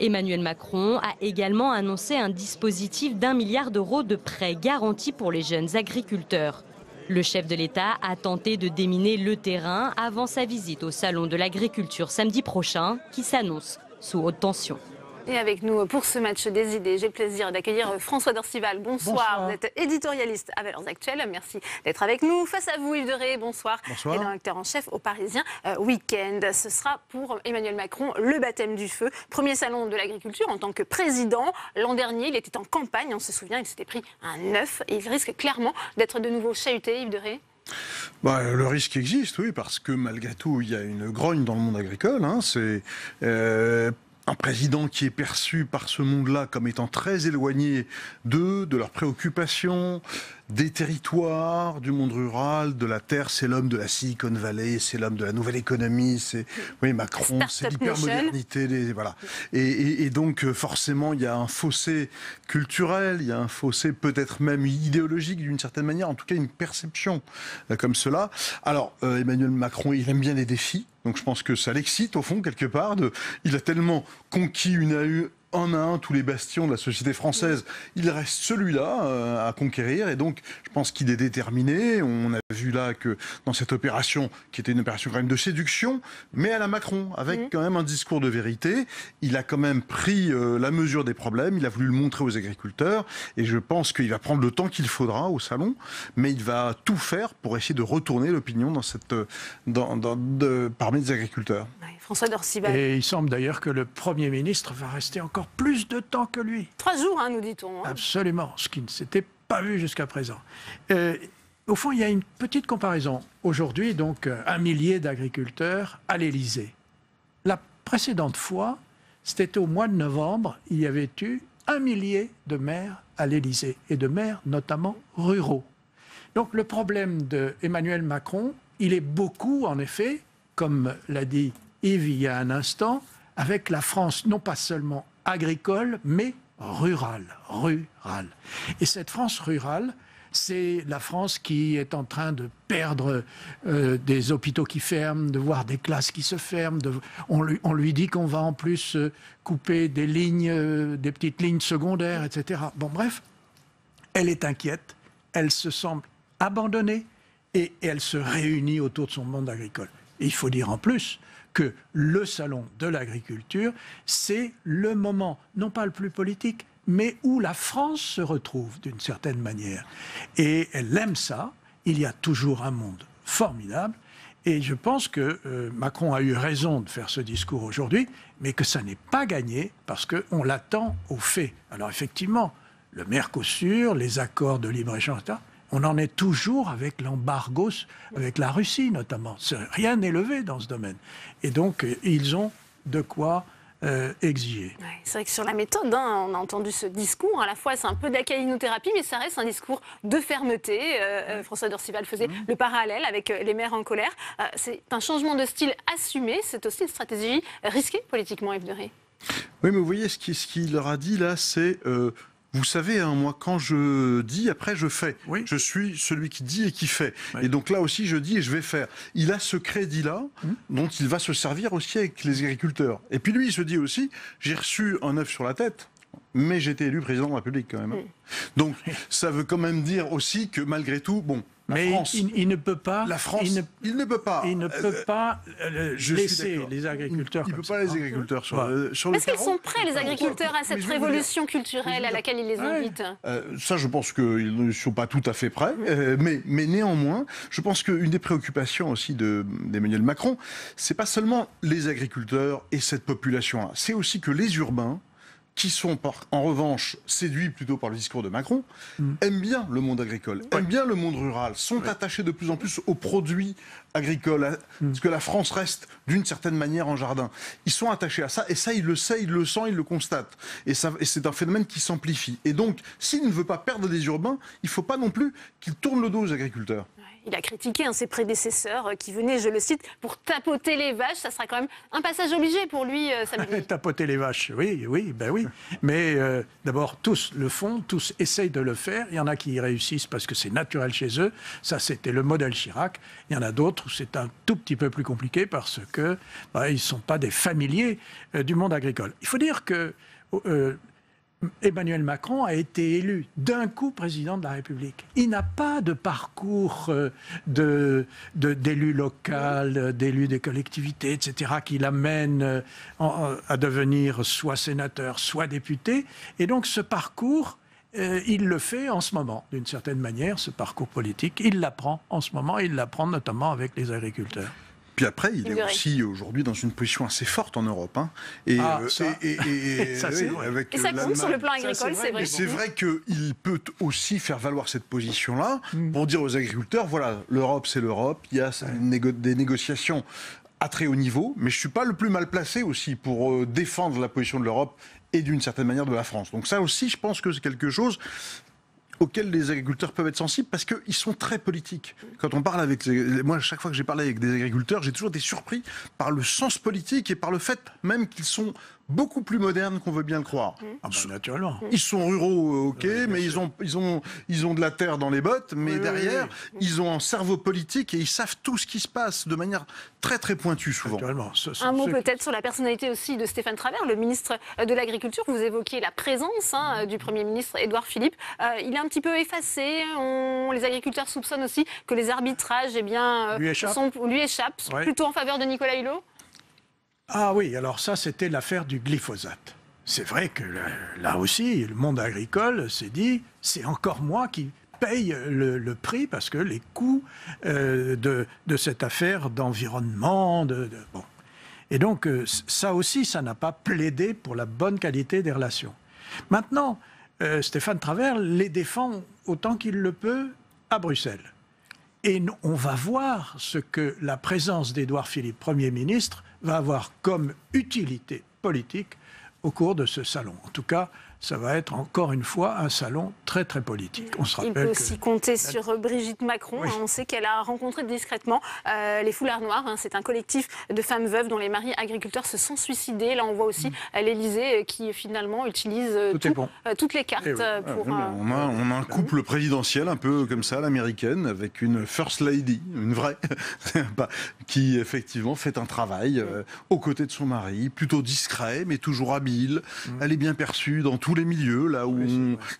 Emmanuel Macron a également annoncé un dispositif d'un milliard d'euros de prêts garantis pour les jeunes agriculteurs. Le chef de l'État a tenté de déminer le terrain avant sa visite au Salon de l'agriculture samedi prochain, qui s'annonce sous haute tension. Et avec nous pour ce match des idées, j'ai le plaisir d'accueillir François Dorcival. Bonsoir. vous êtes éditorialiste à Valeurs Actuelles. Merci d'être avec nous. Face à vous, Yves Ré, bonsoir. bonsoir. Et en chef au Parisien euh, Week-end. Ce sera pour Emmanuel Macron le baptême du feu. Premier salon de l'agriculture en tant que président. L'an dernier, il était en campagne, on se souvient, il s'était pris un œuf. il risque clairement d'être de nouveau chahuté, Yves Deré bah, le risque existe, oui, parce que malgré tout, il y a une grogne dans le monde agricole. Hein. c'est euh, un président qui est perçu par ce monde-là comme étant très éloigné d'eux, de leurs préoccupations, des territoires, du monde rural, de la terre. C'est l'homme de la Silicon Valley, c'est l'homme de la nouvelle économie, c'est oui, Macron, c'est l'hypermodernité. Les... Voilà. Et, donc, euh, forcément, il y a un fossé culturel, il y a un fossé peut-être même idéologique d'une certaine manière, en tout cas une perception euh, comme cela. Alors, euh, Emmanuel Macron, il aime bien les défis. Donc je pense que ça l'excite au fond quelque part. il a tellement conquis une, un à un tous les bastions de la société française. Il reste celui-là euh, à conquérir et donc je pense qu'il est déterminé. On a vu là que dans cette opération, qui était une opération quand même de séduction, mais à la Macron, avec mmh. quand même un discours de vérité, il a quand même pris euh, la mesure des problèmes, il a voulu le montrer aux agriculteurs et je pense qu'il va prendre le temps qu'il faudra au salon, mais il va tout faire pour essayer de retourner l'opinion dans euh, dans, parmi les agriculteurs. François Et il semble d'ailleurs que le Premier ministre va rester encore plus de temps que lui. Trois jours, hein, nous dit-on. Hein. Absolument, ce qui ne s'était pas vu jusqu'à présent. Euh, au fond, il y a une petite comparaison. Aujourd'hui, donc, euh, un millier d'agriculteurs à l'Élysée. La précédente fois, c'était au mois de novembre, il y avait eu un millier de maires à l'Élysée, et de maires notamment ruraux. Donc le problème d'Emmanuel Emmanuel Macron, il est beaucoup, en effet, comme l'a dit Yves il y a un instant, avec la France, non pas seulement agricole, mais rurale, Et cette France rurale, c'est la France qui est en train de perdre euh, des hôpitaux qui ferment, de voir des classes qui se ferment. on, lui, dit qu'on va en plus euh, couper des lignes, euh, des petites lignes secondaires, etc. Bon, bref, elle est inquiète, elle se semble abandonnée et, et elle se réunit autour de son monde agricole. Et il faut dire en plus que le salon de l'agriculture, c'est le moment, non pas le plus politique, mais où la France se retrouve d'une certaine manière. Et elle aime ça. Il y a toujours un monde formidable. Et je pense que euh, Macron a eu raison de faire ce discours aujourd'hui, mais que ça n'est pas gagné parce qu'on l'attend au fait. Alors effectivement, le Mercosur, les accords de libre-échange, etc., on en est toujours avec l'embargo, avec la Russie notamment. Rien n'est levé dans ce domaine. Et donc, euh, ils ont de quoi euh, exiger. c'est vrai que sur la méthode, hein, on a entendu ce discours. À la fois, c'est un peu d'acalinothérapie, mais ça reste un discours de fermeté. Euh, François Dorcival faisait mmh. le parallèle avec les mères en colère. c'est un changement de style assumé. C'est aussi une stratégie risquée politiquement, Yves Oui, mais vous voyez, ce qu'il leur a dit là, c'est vous savez, hein, moi, quand je dis, après je fais. Oui. Je suis celui qui dit et qui fait. Et donc là aussi, je dis et je vais faire. Il a ce crédit-là hum. dont il va se servir aussi avec les agriculteurs. Et puis lui, il se dit aussi, j'ai reçu un œuf sur la tête mais j'étais élu président de la République quand même. Hmm. Donc ça veut quand même dire aussi que malgré tout, bon, mais il, ne peut pas. La France, il ne, peut pas. Il ne peut euh, pas euh, laisser les agriculteurs. Il ne peut pas les agriculteurs sur, le, sur Est-ce qu'ils sont prêts les agriculteurs à cette révolution culturelle à laquelle ils les invitent euh, Ça, je pense qu'ils ne sont pas tout à fait prêts, hmm. mais, mais néanmoins, je pense qu'une des préoccupations aussi de, d'Emmanuel Macron, c'est pas seulement les agriculteurs et cette population-là, c'est aussi que les urbains qui sont en revanche séduits plutôt par le discours de Macron, mm. aiment bien le monde agricole, aiment bien le monde rural, sont attachés de plus en plus aux produits agricoles, parce mm. que la France reste d'une certaine manière en jardin. Ils sont attachés à ça et ça, ils le savent, ils le sentent, ils le constatent. Et, et c'est un phénomène qui s'amplifie. Et donc, s'il ne veut pas perdre des urbains, il ne faut pas non plus qu'il tourne le dos aux agriculteurs. Il a critiqué hein, ses prédécesseurs euh, qui venaient, je le cite, pour tapoter les vaches. Ça sera quand même un passage obligé pour lui, euh, Samuel. tapoter les vaches, oui, oui, ben oui. Mais euh, d'abord, tous le font, tous essayent de le faire. Il y en a qui y réussissent parce que c'est naturel chez eux. Ça, c'était le modèle Chirac. Il y en a d'autres où c'est un tout petit peu plus compliqué parce que bah, ils ne sont pas des familiers du monde agricole. Il faut dire que Emmanuel Macron a été élu d'un coup président de la République. Il n'a pas de parcours d'élu euh, de, d'élu local, euh, d'élu des collectivités, etc., qui l'amène euh, à devenir soit sénateur, soit député. Et donc ce parcours, il le fait en ce moment, d'une certaine manière, ce parcours politique. Il l'apprend en ce moment, il l'apprend notamment avec les agriculteurs puis après, il est aussi aujourd'hui dans une position assez forte en Europe. Hein. Ah, euh, et, ça. Euh, compte sur le plan agricole, c'est vrai. C'est vrai, qu'il peut aussi faire valoir cette position-là mm. pour dire aux agriculteurs, voilà, l'Europe c'est l'Europe, il y a des négociations à très haut niveau, mais je ne suis pas le plus mal placé aussi pour euh, défendre la position de l'Europe et d'une certaine manière de la France. Donc ça aussi, je pense que c'est quelque chose auxquels les agriculteurs peuvent être sensibles parce qu'ils sont très politiques. Quand on parle avec. Moi, chaque fois que j'ai parlé avec des agriculteurs, j'ai toujours été surpris par le sens politique et par le fait même qu'ils sont beaucoup plus modernes qu'on veut bien le croire. Mm. Ah bah, naturellement. Mm. Ils sont ruraux, euh, ok, mais ils ont, ils, ont, ils ont de la terre dans les bottes, mais derrière, ils ont un cerveau politique et ils savent tout ce qui se passe de manière très très pointue souvent. un mot peut-être sur la personnalité aussi de Stéphane Travers, le ministre de l'Agriculture. Vous évoquez la présence hein, du Premier ministre Édouard Philippe. Euh, il est un petit peu effacé. On, les agriculteurs soupçonnent aussi que les arbitrages eh bien, euh, lui échappent, sont, lui échappent plutôt en faveur de Nicolas Hulot ah oui, alors ça, c'était l'affaire du glyphosate. C'est vrai que là, aussi, le monde agricole s'est dit, c'est encore moi qui paye le, prix parce que les coûts euh, de, cette affaire d'environnement, de, bon. Et donc, euh, ça aussi, ça n'a pas plaidé pour la bonne qualité des relations. Maintenant, euh, Stéphane Travers les défend autant qu'il le peut à Bruxelles. Et on va voir ce que la présence d'Édouard Philippe, Premier ministre, va avoir comme utilité politique au cours de ce salon. En tout cas, ça va être encore une fois un salon très très politique. On se rappelle Il peut aussi compter sur Brigitte Macron. Hein, on sait qu'elle a rencontré discrètement euh, les Foulards Noirs. Hein. c'est un collectif de femmes veuves dont les maris agriculteurs se sont suicidés. Là, on voit aussi mmh. l'Élysée euh, qui finalement utilise toutes les cartes eh ah, pour. on, a, un bah couple présidentiel un peu comme ça, l'américaine, avec une first lady, une vraie, bah, qui effectivement fait un travail mm. aux côtés de son mari, plutôt discret mais toujours habile. Mm. Elle est bien perçue dans tout les milieux, là où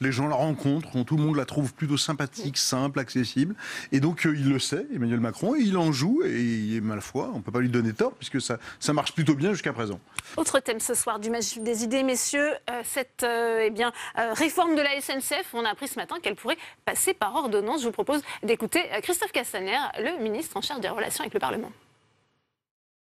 les gens la rencontrent, où tout le monde la trouve plutôt sympathique, simple, accessible. Et donc euh, il le sait, Emmanuel Macron, et il en joue, et il mal foi, on ne peut pas lui donner tort, puisque ça, ça marche plutôt bien jusqu'à présent. Autre thème ce soir du Magique des idées, messieurs, euh, cette euh, eh bien, réforme de la SNCF, on a appris ce matin qu'elle pourrait passer par ordonnance. Je vous propose d'écouter Christophe Castaner, le ministre en charge des relations avec le Parlement.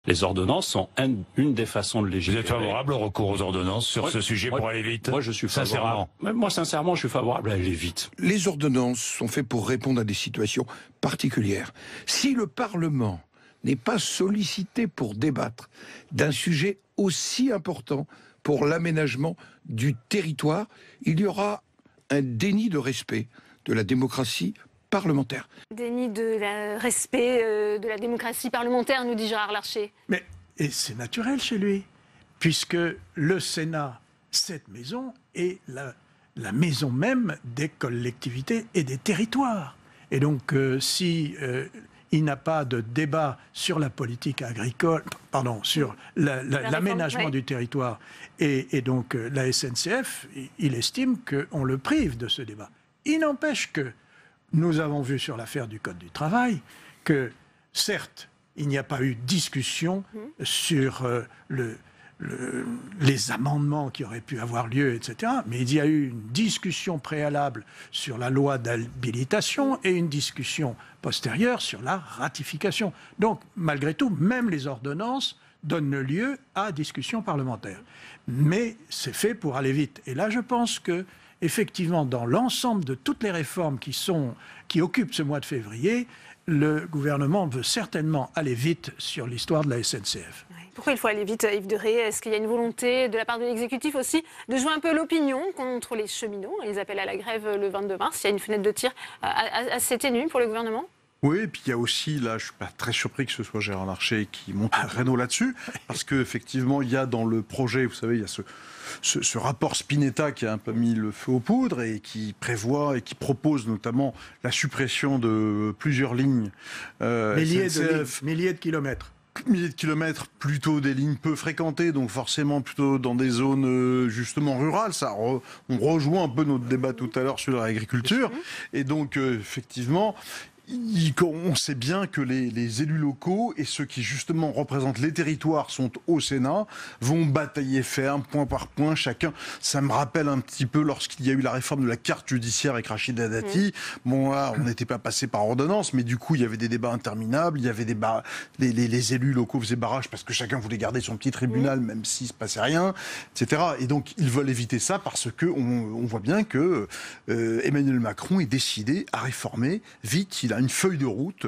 Les ordonnances sont une, des façons de légiférer. Vous êtes favorable au recours aux ordonnances sur ce sujet pour aller vite Moi, je suis favorable. Sincèrement. Moi, sincèrement, je suis favorable à aller vite. Les ordonnances sont faites pour répondre à des situations particulières. Si le Parlement n'est pas sollicité pour débattre d'un sujet aussi important pour l'aménagement du territoire, il y aura un déni de respect de la démocratie parlementaire. Déni de respect euh, de la démocratie parlementaire, nous dit Gérard Larcher. Mais c'est naturel chez lui, puisque le Sénat, cette maison, est la, maison même des collectivités et des territoires. Et donc, euh, si euh, il n'a pas de débat sur la politique agricole, pardon, sur l'aménagement du territoire, et, donc la SNCF, il estime qu'on le prive de ce débat. Il n'empêche que nous avons vu sur l'affaire du Code du travail que, certes, il n'y a pas eu discussion mmh. sur euh, les amendements qui auraient pu avoir lieu, etc. Mais il y a eu une discussion préalable sur la loi d'habilitation et une discussion postérieure sur la ratification. Donc, malgré tout, même les ordonnances donnent lieu à discussion parlementaire. Mais c'est fait pour aller vite. Et là, je pense que effectivement, dans l'ensemble de toutes les réformes qui, occupent ce mois de février, le gouvernement veut certainement aller vite sur l'histoire de la SNCF. Pourquoi il faut aller vite, Yves Deré Est-ce qu'il y a une volonté de la part de l'exécutif aussi de jouer un peu l'opinion contre les cheminots Les appels à la grève le 22 mars. Il y a une fenêtre de tir assez ténue pour le gouvernement oui, et puis il y a aussi, là, je suis pas très surpris que ce soit Gérard Larcher qui monte à créneau là-dessus, parce qu'effectivement, il y a dans le projet, vous savez, il y a ce, ce, rapport Spinetta qui a un peu mis le feu aux poudres et qui prévoit et qui propose notamment la suppression de plusieurs lignes. Euh, milliers, de, milliers de kilomètres milliers de kilomètres, plutôt des lignes peu fréquentées, donc forcément plutôt dans des zones euh, justement rurales. Ça on rejoint un peu notre débat tout à l'heure sur l'agriculture. Et donc, euh, effectivement, on sait bien que les, élus locaux et ceux qui justement représentent les territoires sont au Sénat, vont batailler ferme, point par point, chacun. Ça me rappelle un petit peu lorsqu'il y a eu la réforme de la carte judiciaire avec Rachida Dati. Mmh. Bon, là, on n'était pas passé par ordonnance, mais du coup, il y avait des débats interminables, il y avait des débats... les, élus locaux faisaient barrage parce que chacun voulait garder son petit tribunal, mmh. même s'il se passait rien, etc. Et donc, ils veulent éviter ça parce qu'on voit bien que euh, Emmanuel Macron est décidé à réformer vite il a une feuille de route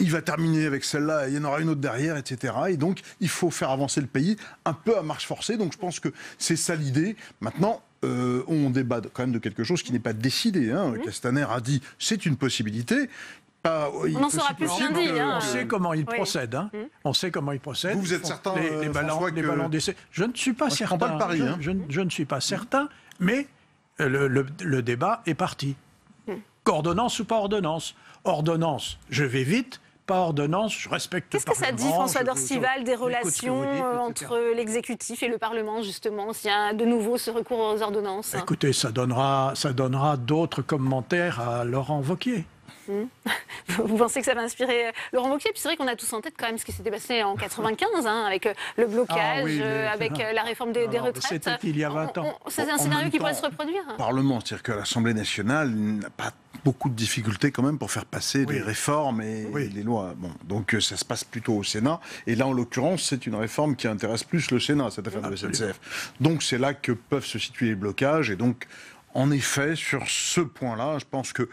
il va terminer avec celle-là, il y en aura une autre derrière, etc. Et donc, il faut faire avancer le pays un peu à marche forcée. Donc, je pense que c'est ça l'idée. Maintenant, euh, on débat quand même de quelque chose qui n'est pas décidé. Hein. Castaner a dit c'est une possibilité. on en saura plus lundi. Hein. On sait comment il procède. Hein. Mmh. On sait comment il procède. Vous, êtes certain euh, que... les ballons Je ne suis pas certain. Je, ne suis pas certain, mais euh, le débat est parti. Ordonnance ou pas ordonnance. Ordonnance, je vais vite, pas ordonnance, je respecte Qu'est-ce que ça dit, François Dorcival, des relations euh, entre l'exécutif et le Parlement, justement, s'il y a de nouveau ce recours aux ordonnances Écoutez, ça donnera, ça donnera d'autres commentaires à Laurent Vauquier. Mmh. Vous pensez que ça va inspirer euh, Laurent Wauquiez Puis c'est vrai qu'on a tous en tête quand même ce qui s'était passé en 95, hein, avec euh, le blocage, ah euh, avec la réforme des, retraites. C'était il y a 20 ans. C'est un scénario qui pourrait se reproduire. Parlement, c'est-à-dire que l'Assemblée nationale n'a pas beaucoup de difficultés quand même pour faire passer les réformes et, les lois. Bon, donc ça se passe plutôt au Sénat. Et là, en l'occurrence, c'est une réforme qui intéresse plus le Sénat, cette affaire de la SNCF. Donc c'est là que peuvent se situer les blocages. Et donc, en effet, sur ce point-là, je pense que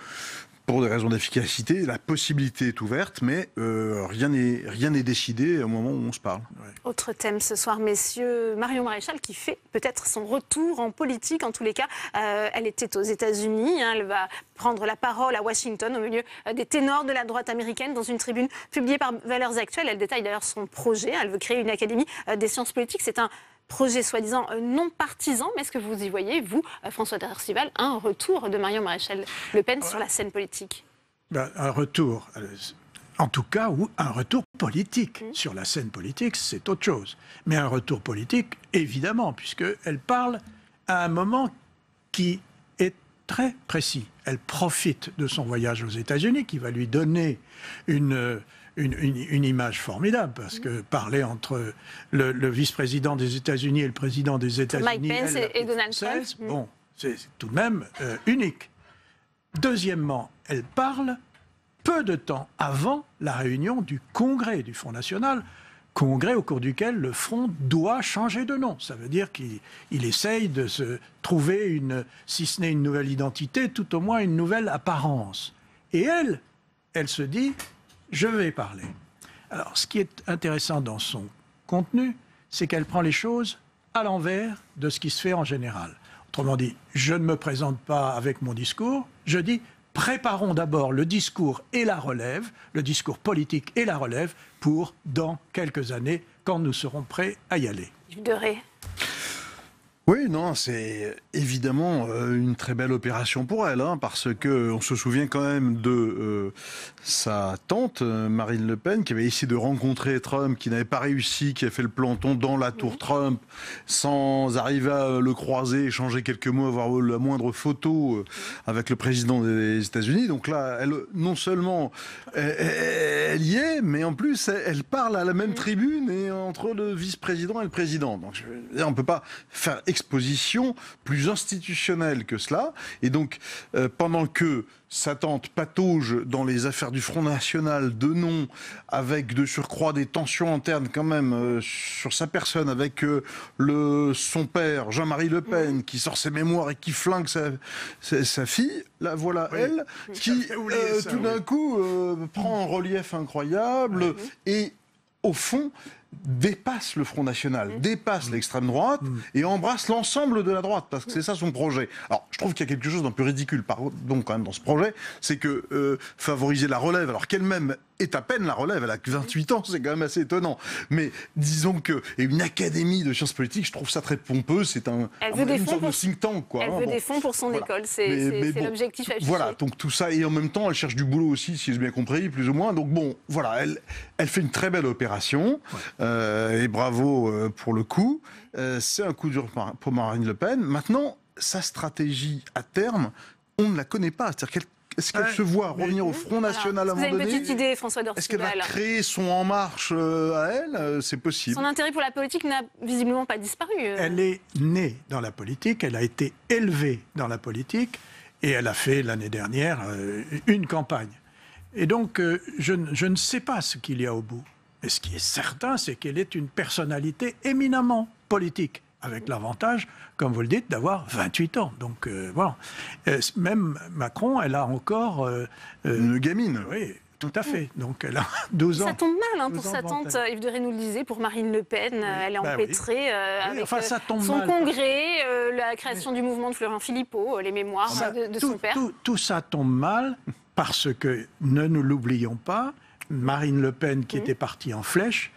pour des raisons d'efficacité, la possibilité est ouverte, mais euh, rien n'est décidé au moment où on se parle. Autre thème ce soir, messieurs, Marion Maréchal qui fait peut-être son retour en politique. En tous les cas, euh, elle était aux États-Unis. Hein. elle va prendre la parole à Washington au milieu euh, des ténors de la droite américaine dans une tribune publiée par Valeurs Actuelles. Elle détaille d'ailleurs son projet. Elle veut créer une académie des sciences politiques. C'est un projet soi-disant euh, non partisan. Mais est-ce que vous y voyez, vous, euh, François Tercival, un retour de Marion Maréchal Le Pen sur la scène politique ben, Un retour euh, en tout cas, ou un retour politique. Mmh. Sur la scène politique, c'est autre chose. Mais un retour politique, évidemment, puisqu'elle parle à un moment qui est très précis. Elle profite de son voyage aux États-Unis, qui va lui donner une une, image formidable parce que parler entre le, vice-président des États-Unis et le président des États-Unis. Mike Pence et, Trump. Bon, c'est tout de même euh, unique. Deuxièmement, elle parle peu de temps avant la réunion du Congrès du Front National, congrès au cours duquel le Front doit changer de nom. Ça veut dire qu'il essaye de se trouver, une, si ce n'est une nouvelle identité, tout au moins une nouvelle apparence. Et elle, elle se dit, je vais parler. Alors, ce qui est intéressant dans son contenu, c'est qu'elle prend les choses à l'envers de ce qui se fait en général. Autrement dit, je ne me présente pas avec mon discours, je dis préparons d'abord le discours et la relève, le discours politique et la relève, pour dans quelques années, quand nous serons prêts à y aller. Oui, non, c'est évidemment euh, une très belle opération pour elle, hein, parce que on se souvient quand même de euh, sa tante euh, Marine Le Pen qui avait essayé de rencontrer Trump, qui n'avait pas réussi, qui a fait le planton dans la tour Trump sans arriver à le croiser, échanger quelques mots, avoir la moindre photo avec le président des États-Unis. Donc là, elle non seulement e, e, e, elle y est, mais en plus elle parle à la même tribune et entre le vice-président et le président. Donc on peut pas faire exposition plus institutionnelle que cela. Et donc, euh, pendant que sa tante patauge dans les affaires du Front National de nom, avec de surcroît des tensions internes quand même euh, sur sa personne, avec euh, le, son père, Jean-Marie Le Pen, qui sort ses mémoires et qui flingue sa, fille, la voilà elle, qui tout d'un coup prend un relief incroyable et au fond, dépasse le Front National, mmh. dépasse l'extrême droite mmh. et embrasse l'ensemble de la droite, parce que c'est ça son projet. Alors, je trouve qu'il y a quelque chose d'un peu ridicule, pardon, quand même, dans ce projet, c'est que euh, favoriser la relève, alors qu'elle-même est à peine la relève, elle a que 28 ans, c'est quand même assez étonnant. Mais disons que et une académie de sciences politiques, je trouve ça très pompeux, c'est un de think tank quoi. Elle hein, veut des fonds pour son école, c'est l'objectif affiché. Voilà, donc tout ça et en même temps, elle cherche du boulot aussi, si j'ai bien compris, plus ou moins. Donc bon, voilà, elle elle fait une très belle opération. Euh, et bravo euh, pour le coup. Euh, c'est un coup dur pour Marine Le Pen. Maintenant, sa stratégie à terme, on ne la connaît pas. cest est-ce qu'elle se voit revenir au Front National à un une petite idée, François Est-ce qu'elle va créer son En Marche à elle C'est possible. Son intérêt pour la politique n'a visiblement pas disparu. Elle est née dans la politique, elle a été élevée dans la politique, et elle a fait l'année dernière une campagne. Et donc, je ne sais pas ce qu'il y a au bout ce qui est certain, c'est qu'elle est une personnalité éminemment politique, avec l'avantage, comme vous le dites, d'avoir 28 ans. Donc euh, voilà. Euh, même Macron, elle a encore... Euh, une gamine. Oui. Tout à fait. Donc elle a 12 ans. Ça tombe mal hein, pour sa tante, Yves de nous le disait, pour Marine Le Pen. elle est empêtrée avec son congrès, la création du mouvement de florent Philippot, les mémoires de, son père. tout, ça tombe mal parce que, ne nous l'oublions pas, Marine Le Pen, qui était partie en flèche,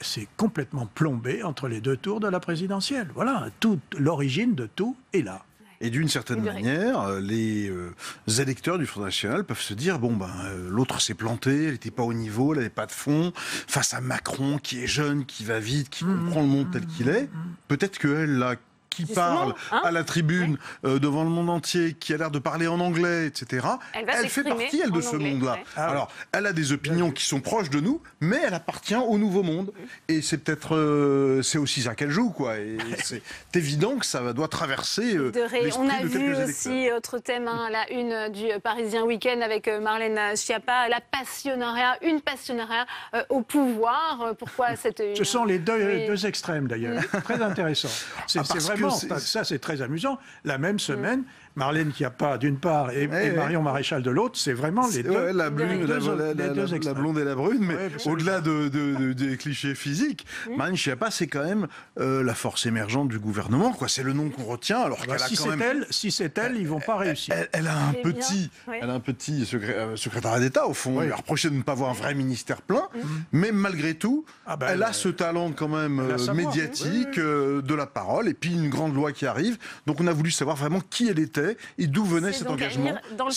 s'est complètement plombée entre les deux tours de la présidentielle. Voilà, toute l'origine de tout est là. Et d'une certaine manière, euh, les euh, électeurs du Front National peuvent se dire bon ben euh, l'autre s'est planté, elle n'était pas au niveau, elle n'avait pas de fond face à Macron qui est jeune, qui va vite, qui mmh. comprend le monde tel mmh. qu'il est. Mmh. Peut-être que elle qui parle hein à la tribune euh, devant le monde entier, qui a l'air de parler en anglais, etc. Elle, fait partie, de ce monde-là. Ah Alors, elle a des opinions qui sont proches de nous, mais elle appartient au nouveau monde. Mm. Et c'est peut-être, euh, c'est aussi ça qu'elle joue, quoi. Et c'est évident que ça doit traverser. Euh, on a vu aussi autre thème, hein, la une du Parisien Week-end avec Marlène Schiappa, la passionnariat, une passionnariat au pouvoir. Pourquoi cette. je Ce sont les deux, deux extrêmes d'ailleurs, mm. très intéressant. Ah, c'est ça c'est très amusant. La même mm. semaine, Marlène qui a pas d'une part et, Marion Maréchal de l'autre, c'est vraiment les deux. la, blonde et la brune, mais au-delà des clichés physiques, Marlène Chiappa, c'est quand même euh, la force émergente du gouvernement. Quoi, c'est le nom qu'on retient. Alors ah bah, si c'est elle, si c'est elle, ils vont pas réussir. Elle, a un petit, elle un petit d'État au fond. Elle a reproché de ne pas avoir un vrai ministère plein, mais malgré tout, ah bah, elle a euh, ce talent quand même euh, médiatique de la parole et puis une grande loi qui arrive. Donc on a voulu savoir vraiment qui elle était et d'où venait cet engagement. Dans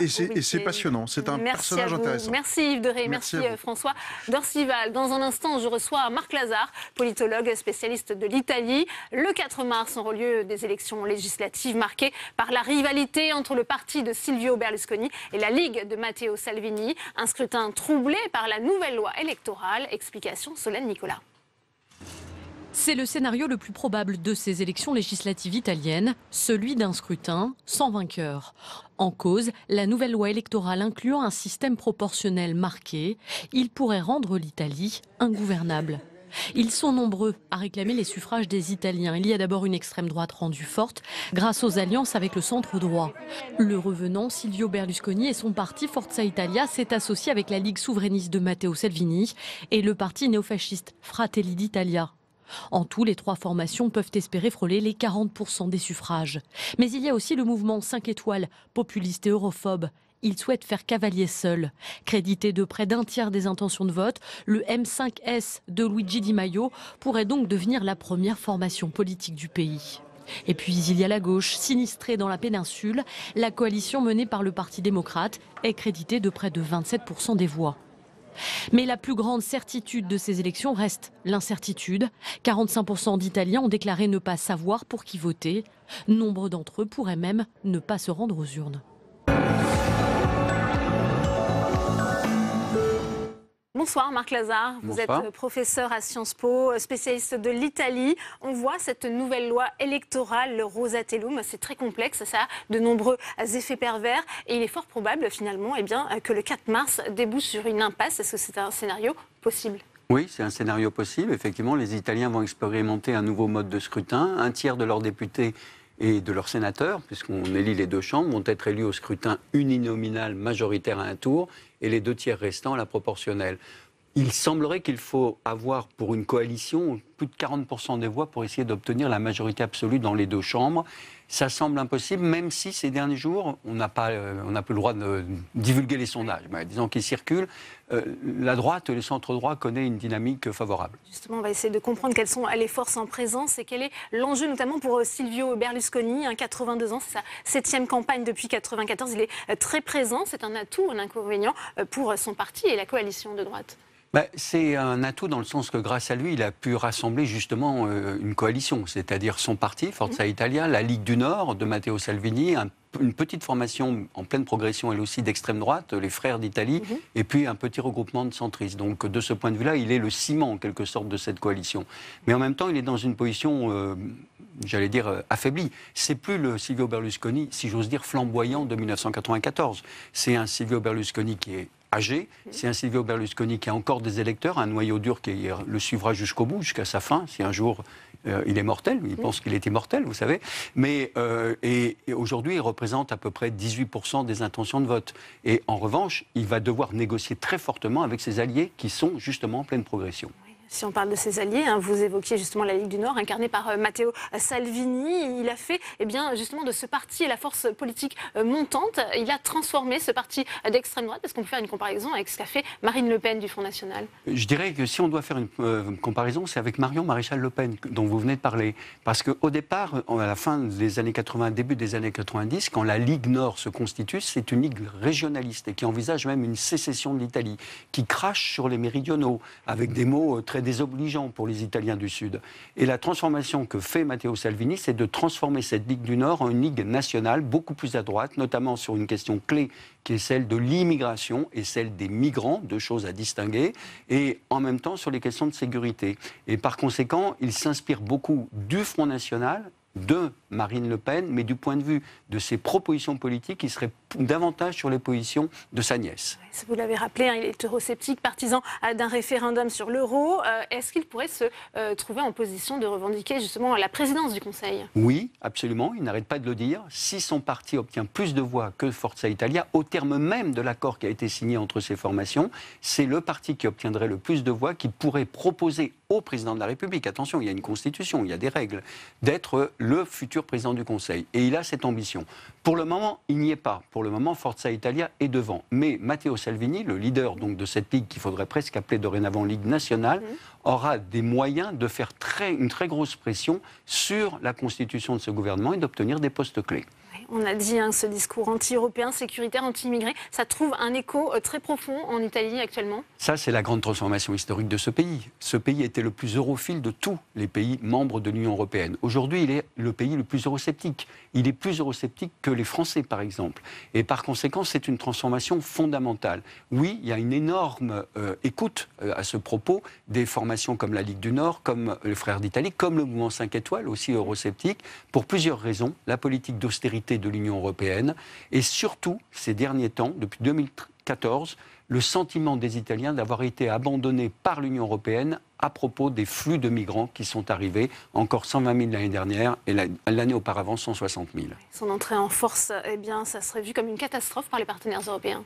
et c'est passionnant, c'est un personnage intéressant. Merci Yves De merci, merci euh, François Dorcival. Dans un instant, je reçois Marc Lazare, politologue spécialiste de l'Italie. Le 4 mars en lieu des élections législatives marquées par la rivalité entre le parti de Silvio Berlusconi et la Ligue de Matteo Salvini. Un scrutin troublé par la nouvelle loi électorale. Explication Solène Nicolas. C'est le scénario le plus probable de ces élections législatives italiennes, celui d'un scrutin sans vainqueur. En cause, la nouvelle loi électorale incluant un système proportionnel marqué, il pourrait rendre l'Italie ingouvernable. Ils sont nombreux à réclamer les suffrages des Italiens. Il y a d'abord une extrême droite rendue forte grâce aux alliances avec le centre droit. Le revenant Silvio Berlusconi et son parti Forza Italia s'est associé avec la Ligue souverainiste de Matteo Salvini et le parti néofasciste Fratelli d'Italia en tout, les trois formations peuvent espérer frôler les 40% des suffrages. Mais il y a aussi le mouvement 5 étoiles, populiste et europhobe. Il souhaite faire cavalier seul. Crédité de près d'un tiers des intentions de vote, le M5S de Luigi Di Maio pourrait donc devenir la première formation politique du pays. Et puis il y a la gauche, sinistrée dans la péninsule. La coalition menée par le Parti démocrate est créditée de près de 27% des voix. Mais la plus grande certitude de ces élections reste l'incertitude. 45% d'Italiens ont déclaré ne pas savoir pour qui voter. Nombre d'entre eux pourraient même ne pas se rendre aux urnes. Bonsoir Marc Lazare, vous êtes professeur à Sciences Po, spécialiste de l'Italie. On voit cette nouvelle loi électorale, le Rosatellum, c'est très complexe, ça a de nombreux effets pervers et il est fort probable finalement eh bien, que le 4 mars débouche sur une impasse. Est-ce que c'est un scénario possible oui, c'est un scénario possible. Effectivement, les Italiens vont expérimenter un nouveau mode de scrutin. Un tiers de leurs députés et de leurs sénateurs, puisqu'on élit les deux chambres, vont être élus au scrutin uninominal majoritaire à un tour et les deux tiers restants à la proportionnelle. Il semblerait qu'il faut avoir pour une coalition plus de 40% des voix pour essayer d'obtenir la majorité absolue dans les deux chambres. Ça semble impossible, même si ces derniers jours, on n'a pas, euh, on n'a plus le droit de, divulguer les sondages, mais bah, disons qu'ils circulent. Euh, la droite, le centre-droit connaît une dynamique favorable. Justement, on va essayer de comprendre quelles sont les forces en présence et quel est l'enjeu, notamment pour euh, Silvio Berlusconi, 82 hein, ans, c'est sa septième campagne depuis 94. Il est très présent, c'est un atout, un inconvénient pour son parti et la coalition de droite. Bah, c'est un atout dans le sens que grâce à lui, il a pu rassembler justement euh, une coalition, c'est-à-dire son parti, Forza mmh. Italia, la Ligue du Nord de Matteo Salvini, une petite formation en pleine progression, elle aussi, d'extrême droite, les Frères d'Italie, mhm. et puis un petit regroupement de centristes. Donc, de ce point de vue-là, il est le ciment, en quelque sorte, de cette coalition. Mais en même temps, il est dans une position, euh, j'allais dire, euh, affaiblie. C'est plus le Silvio Berlusconi, si j'ose dire, flamboyant de 1994. C'est un Silvio Berlusconi qui est âgé. Mhm. C'est un Silvio Berlusconi qui a encore des électeurs, un noyau dur qui le suivra jusqu'au bout, jusqu'à sa fin, si un jour euh, il est mortel, il pense qu'il était mortel, vous savez. Mais euh, et aujourd'hui, il représente à peu près 18% des intentions de vote. Et en revanche, il va devoir négocier très fortement avec ses alliés qui sont justement en pleine progression. Si on parle de ses alliés, hein, vous évoquiez justement la Ligue du Nord, incarnée par euh, Matteo euh, Salvini. Il a fait eh bien, justement de ce parti la force politique euh, montante, il a transformé ce parti d'extrême droite, Est-ce qu'on peut faire une comparaison avec ce qu'a fait Marine Le Pen du Front National. Je dirais que si on doit faire une comparaison, c'est avec Marion Maréchal Le Pen, dont vous venez de parler. Parce qu'au départ, à la fin des années 80, début des années 90, quand la Ligue Nord se constitue, c'est une ligue régionaliste et qui envisage même une sécession de l'Italie, qui crache sur les méridionaux, avec des mots très des désobligeant pour les Italiens du Sud. Et la transformation que fait Matteo Salvini, c'est de transformer cette Ligue du Nord en une Ligue nationale beaucoup plus à droite, notamment sur une question clé qui est celle de l'immigration et celle des migrants, deux choses à distinguer, et en même temps sur les questions de sécurité. Et par conséquent, il s'inspire beaucoup du Front National de Marine Le Pen, mais du point de vue de ses propositions politiques il serait davantage sur les positions de sa nièce. Vous l'avez rappelé, hein, il est eurosceptique, partisan euh, d'un référendum sur l'euro. Euh, est-ce qu'il pourrait se euh, trouver en position de revendiquer justement la présidence du Conseil Oui, absolument, il n'arrête pas de le dire. Si son parti obtient plus de voix que Forza Italia, au terme même de l'accord qui a été signé entre ces formations, c'est le parti qui obtiendrait le plus de voix qui pourrait proposer au président de la République, attention, il y a une constitution, il y a des règles, d'être le futur président du Conseil. Et il a cette ambition. Pour le moment, il n'y est pas. Pour le moment, Forza Italia est devant. Mais Matteo Salvini, le leader donc de cette ligue qu'il faudrait presque appeler dorénavant Ligue nationale, mhm. aura des moyens de faire une très grosse pression sur la constitution de ce gouvernement et d'obtenir des postes clés on a dit, hein, ce discours anti-européen, sécuritaire, anti-immigré, ça trouve un écho euh, très profond en Italie actuellement Ça, c'est la grande transformation historique de ce pays. Ce pays était le plus europhile de tous les pays membres de l'Union européenne. Aujourd'hui, il est le pays le plus eurosceptique. Il est plus eurosceptique que les Français, par exemple. Et par conséquent, c'est une transformation fondamentale. Oui, il y a une énorme euh, écoute euh, à ce propos des formations comme la Ligue du Nord, comme le Frère d'Italie, comme le mouvement 5 étoiles, aussi eurosceptique, pour plusieurs raisons. La politique d'austérité de l'Union européenne. Et surtout, ces derniers temps, depuis 2014, le sentiment des Italiens d'avoir été abandonnés par l'Union européenne à propos des flux de migrants qui sont arrivés, encore 120 000 l'année dernière et l'année auparavant 160 000. Son entrée en force, eh bien, ça serait vu comme une catastrophe par les partenaires européens.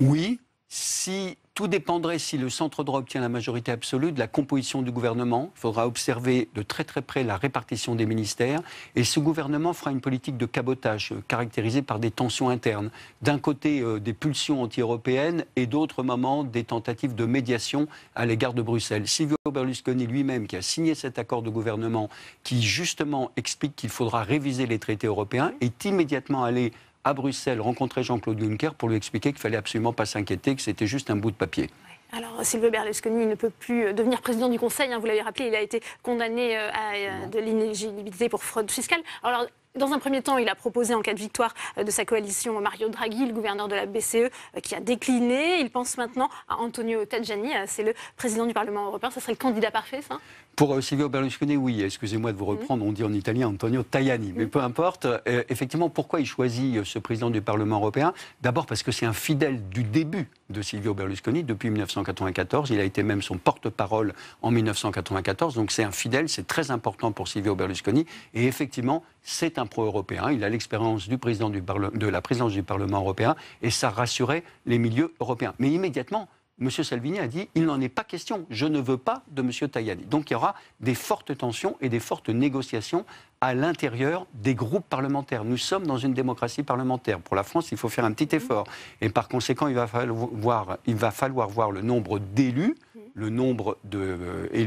Oui, si tout dépendrait si le centre droit obtient la majorité absolue de la composition du gouvernement. Il faudra observer de très très près la répartition des ministères. Et ce gouvernement fera une politique de cabotage euh, caractérisée par des tensions internes. D'un côté, euh, des pulsions anti-européennes et d'autres moments, des tentatives de médiation à l'égard de Bruxelles. Silvio Berlusconi lui-même, qui a signé cet accord de gouvernement, qui justement explique qu'il faudra réviser les traités européens, est immédiatement allé à Bruxelles rencontrer Jean-Claude Juncker pour lui expliquer qu'il fallait absolument pas s'inquiéter, que c'était juste un bout de papier. Alors, Silvio Berlusconi ne peut plus euh, devenir président du Conseil. Hein, vous l'avez rappelé, il a été condamné euh, à, euh, de l'inéligibilité pour fraude fiscale. Alors, dans un premier temps, il a proposé en cas de victoire de sa coalition Mario Draghi, le gouverneur de la BCE, qui a décliné. Il pense maintenant à Antonio Tajani, c'est le président du Parlement européen. Ce serait le candidat parfait, ça pour euh, Silvio Berlusconi, oui, excusez-moi de vous mhm. reprendre, on dit en italien Antonio Tajani, mais mhm. peu importe. Euh, effectivement, pourquoi il choisit euh, ce président du Parlement européen D'abord parce que c'est un fidèle du début de Silvio Berlusconi depuis 1994. Il a été même son porte-parole en 1994. Donc c'est un fidèle, c'est très important pour Silvio Berlusconi. Et effectivement, c'est un pro-européen. Il a l'expérience du président du de la présidence du Parlement européen et ça rassurait les milieux européens. Mais immédiatement, M. Salvini a dit il n'en est pas question, je ne veux pas de M. Tajani. Donc il y aura des fortes tensions et des fortes négociations à l'intérieur des groupes parlementaires. Nous sommes dans une démocratie parlementaire. Pour la France, il faut faire un petit effort. Et par conséquent, il va falloir, il va falloir voir le nombre d'élus mm le nombre d'élus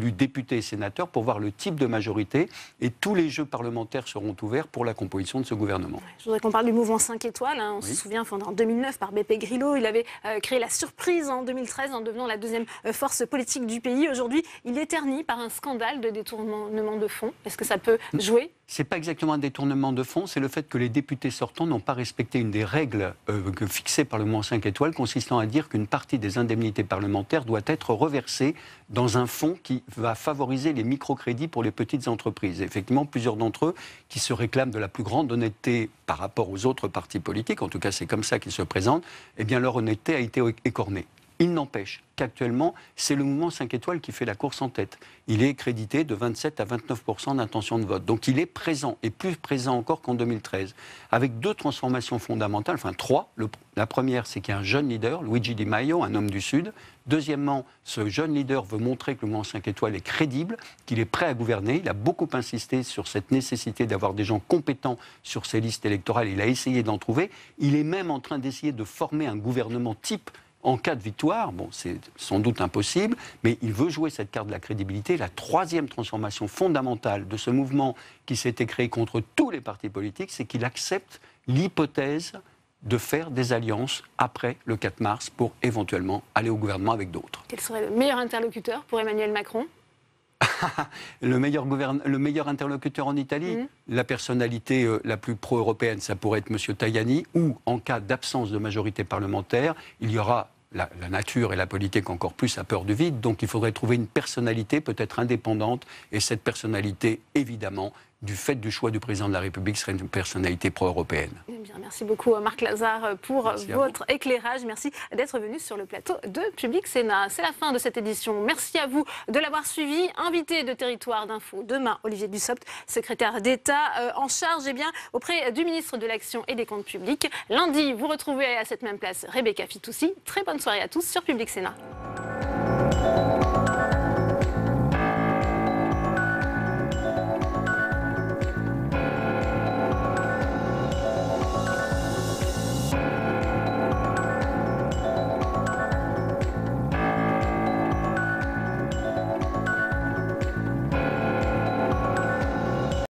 euh, députés et sénateurs pour voir le type de majorité. Et tous les jeux parlementaires seront ouverts pour la composition de ce gouvernement. je voudrais qu'on parle du mouvement 5 étoiles. Hein. On se souvient, fondé en 2009 par BP Grillo, il avait euh, créé la surprise en 2013 en devenant la deuxième euh, force politique du pays. Aujourd'hui, il est terni par un scandale de détournement de fonds. Est-ce que ça peut jouer ce n'est pas exactement un détournement de fonds, c'est le fait que les députés sortants n'ont pas respecté une des règles euh, fixées par le mouvement 5 étoiles, consistant à dire qu'une partie des indemnités parlementaires doit être reversée dans un fonds qui va favoriser les microcrédits pour les petites entreprises. effectivement, plusieurs d'entre eux qui se réclament de la plus grande honnêteté par rapport aux autres partis politiques, en tout cas c'est comme ça qu'ils se présentent, eh bien leur honnêteté a été écornée. Il n'empêche qu'actuellement, c'est le mouvement 5 étoiles qui fait la course en tête. Il est crédité de 27 à 29 d'intention de vote. Donc il est présent, et plus présent encore qu'en 2013, avec deux transformations fondamentales, enfin trois. la première, c'est qu'il y a un jeune leader, Luigi Di Maio, un homme du Sud. Deuxièmement, ce jeune leader veut montrer que le mouvement 5 étoiles est crédible, qu'il est prêt à gouverner. Il a beaucoup insisté sur cette nécessité d'avoir des gens compétents sur ses listes électorales. Il a essayé d'en trouver. Il est même en train d'essayer de former un gouvernement type en cas de victoire, bon, c'est sans doute impossible, mais il veut jouer cette carte de la crédibilité. La troisième transformation fondamentale de ce mouvement qui s'était créé contre tous les partis politiques, c'est qu'il accepte l'hypothèse de faire des alliances après le 4 mars pour éventuellement aller au gouvernement avec d'autres. Quel serait le meilleur interlocuteur pour Emmanuel Macron le, meilleur interlocuteur en Italie, mmh. la personnalité euh, la plus pro-européenne, ça pourrait être M. Tajani, ou en cas d'absence de majorité parlementaire, il y aura la, la, nature et la politique encore plus à peur du vide. Donc il faudrait trouver une personnalité peut-être indépendante. Et cette personnalité, évidemment, du fait du choix du président de la République serait une personnalité pro-européenne. Eh merci beaucoup Marc Lazare pour votre éclairage. Merci d'être venu sur le plateau de Public Sénat. C'est la fin de cette édition. Merci à vous de l'avoir suivi. Invité de Territoire d'Info demain, Olivier Dussopt, secrétaire d'État euh, en charge eh bien, auprès du ministre de l'Action et des Comptes Publics. Lundi, vous retrouvez à cette même place Rebecca Fitoussi. Très bonne soirée à tous sur Public Sénat.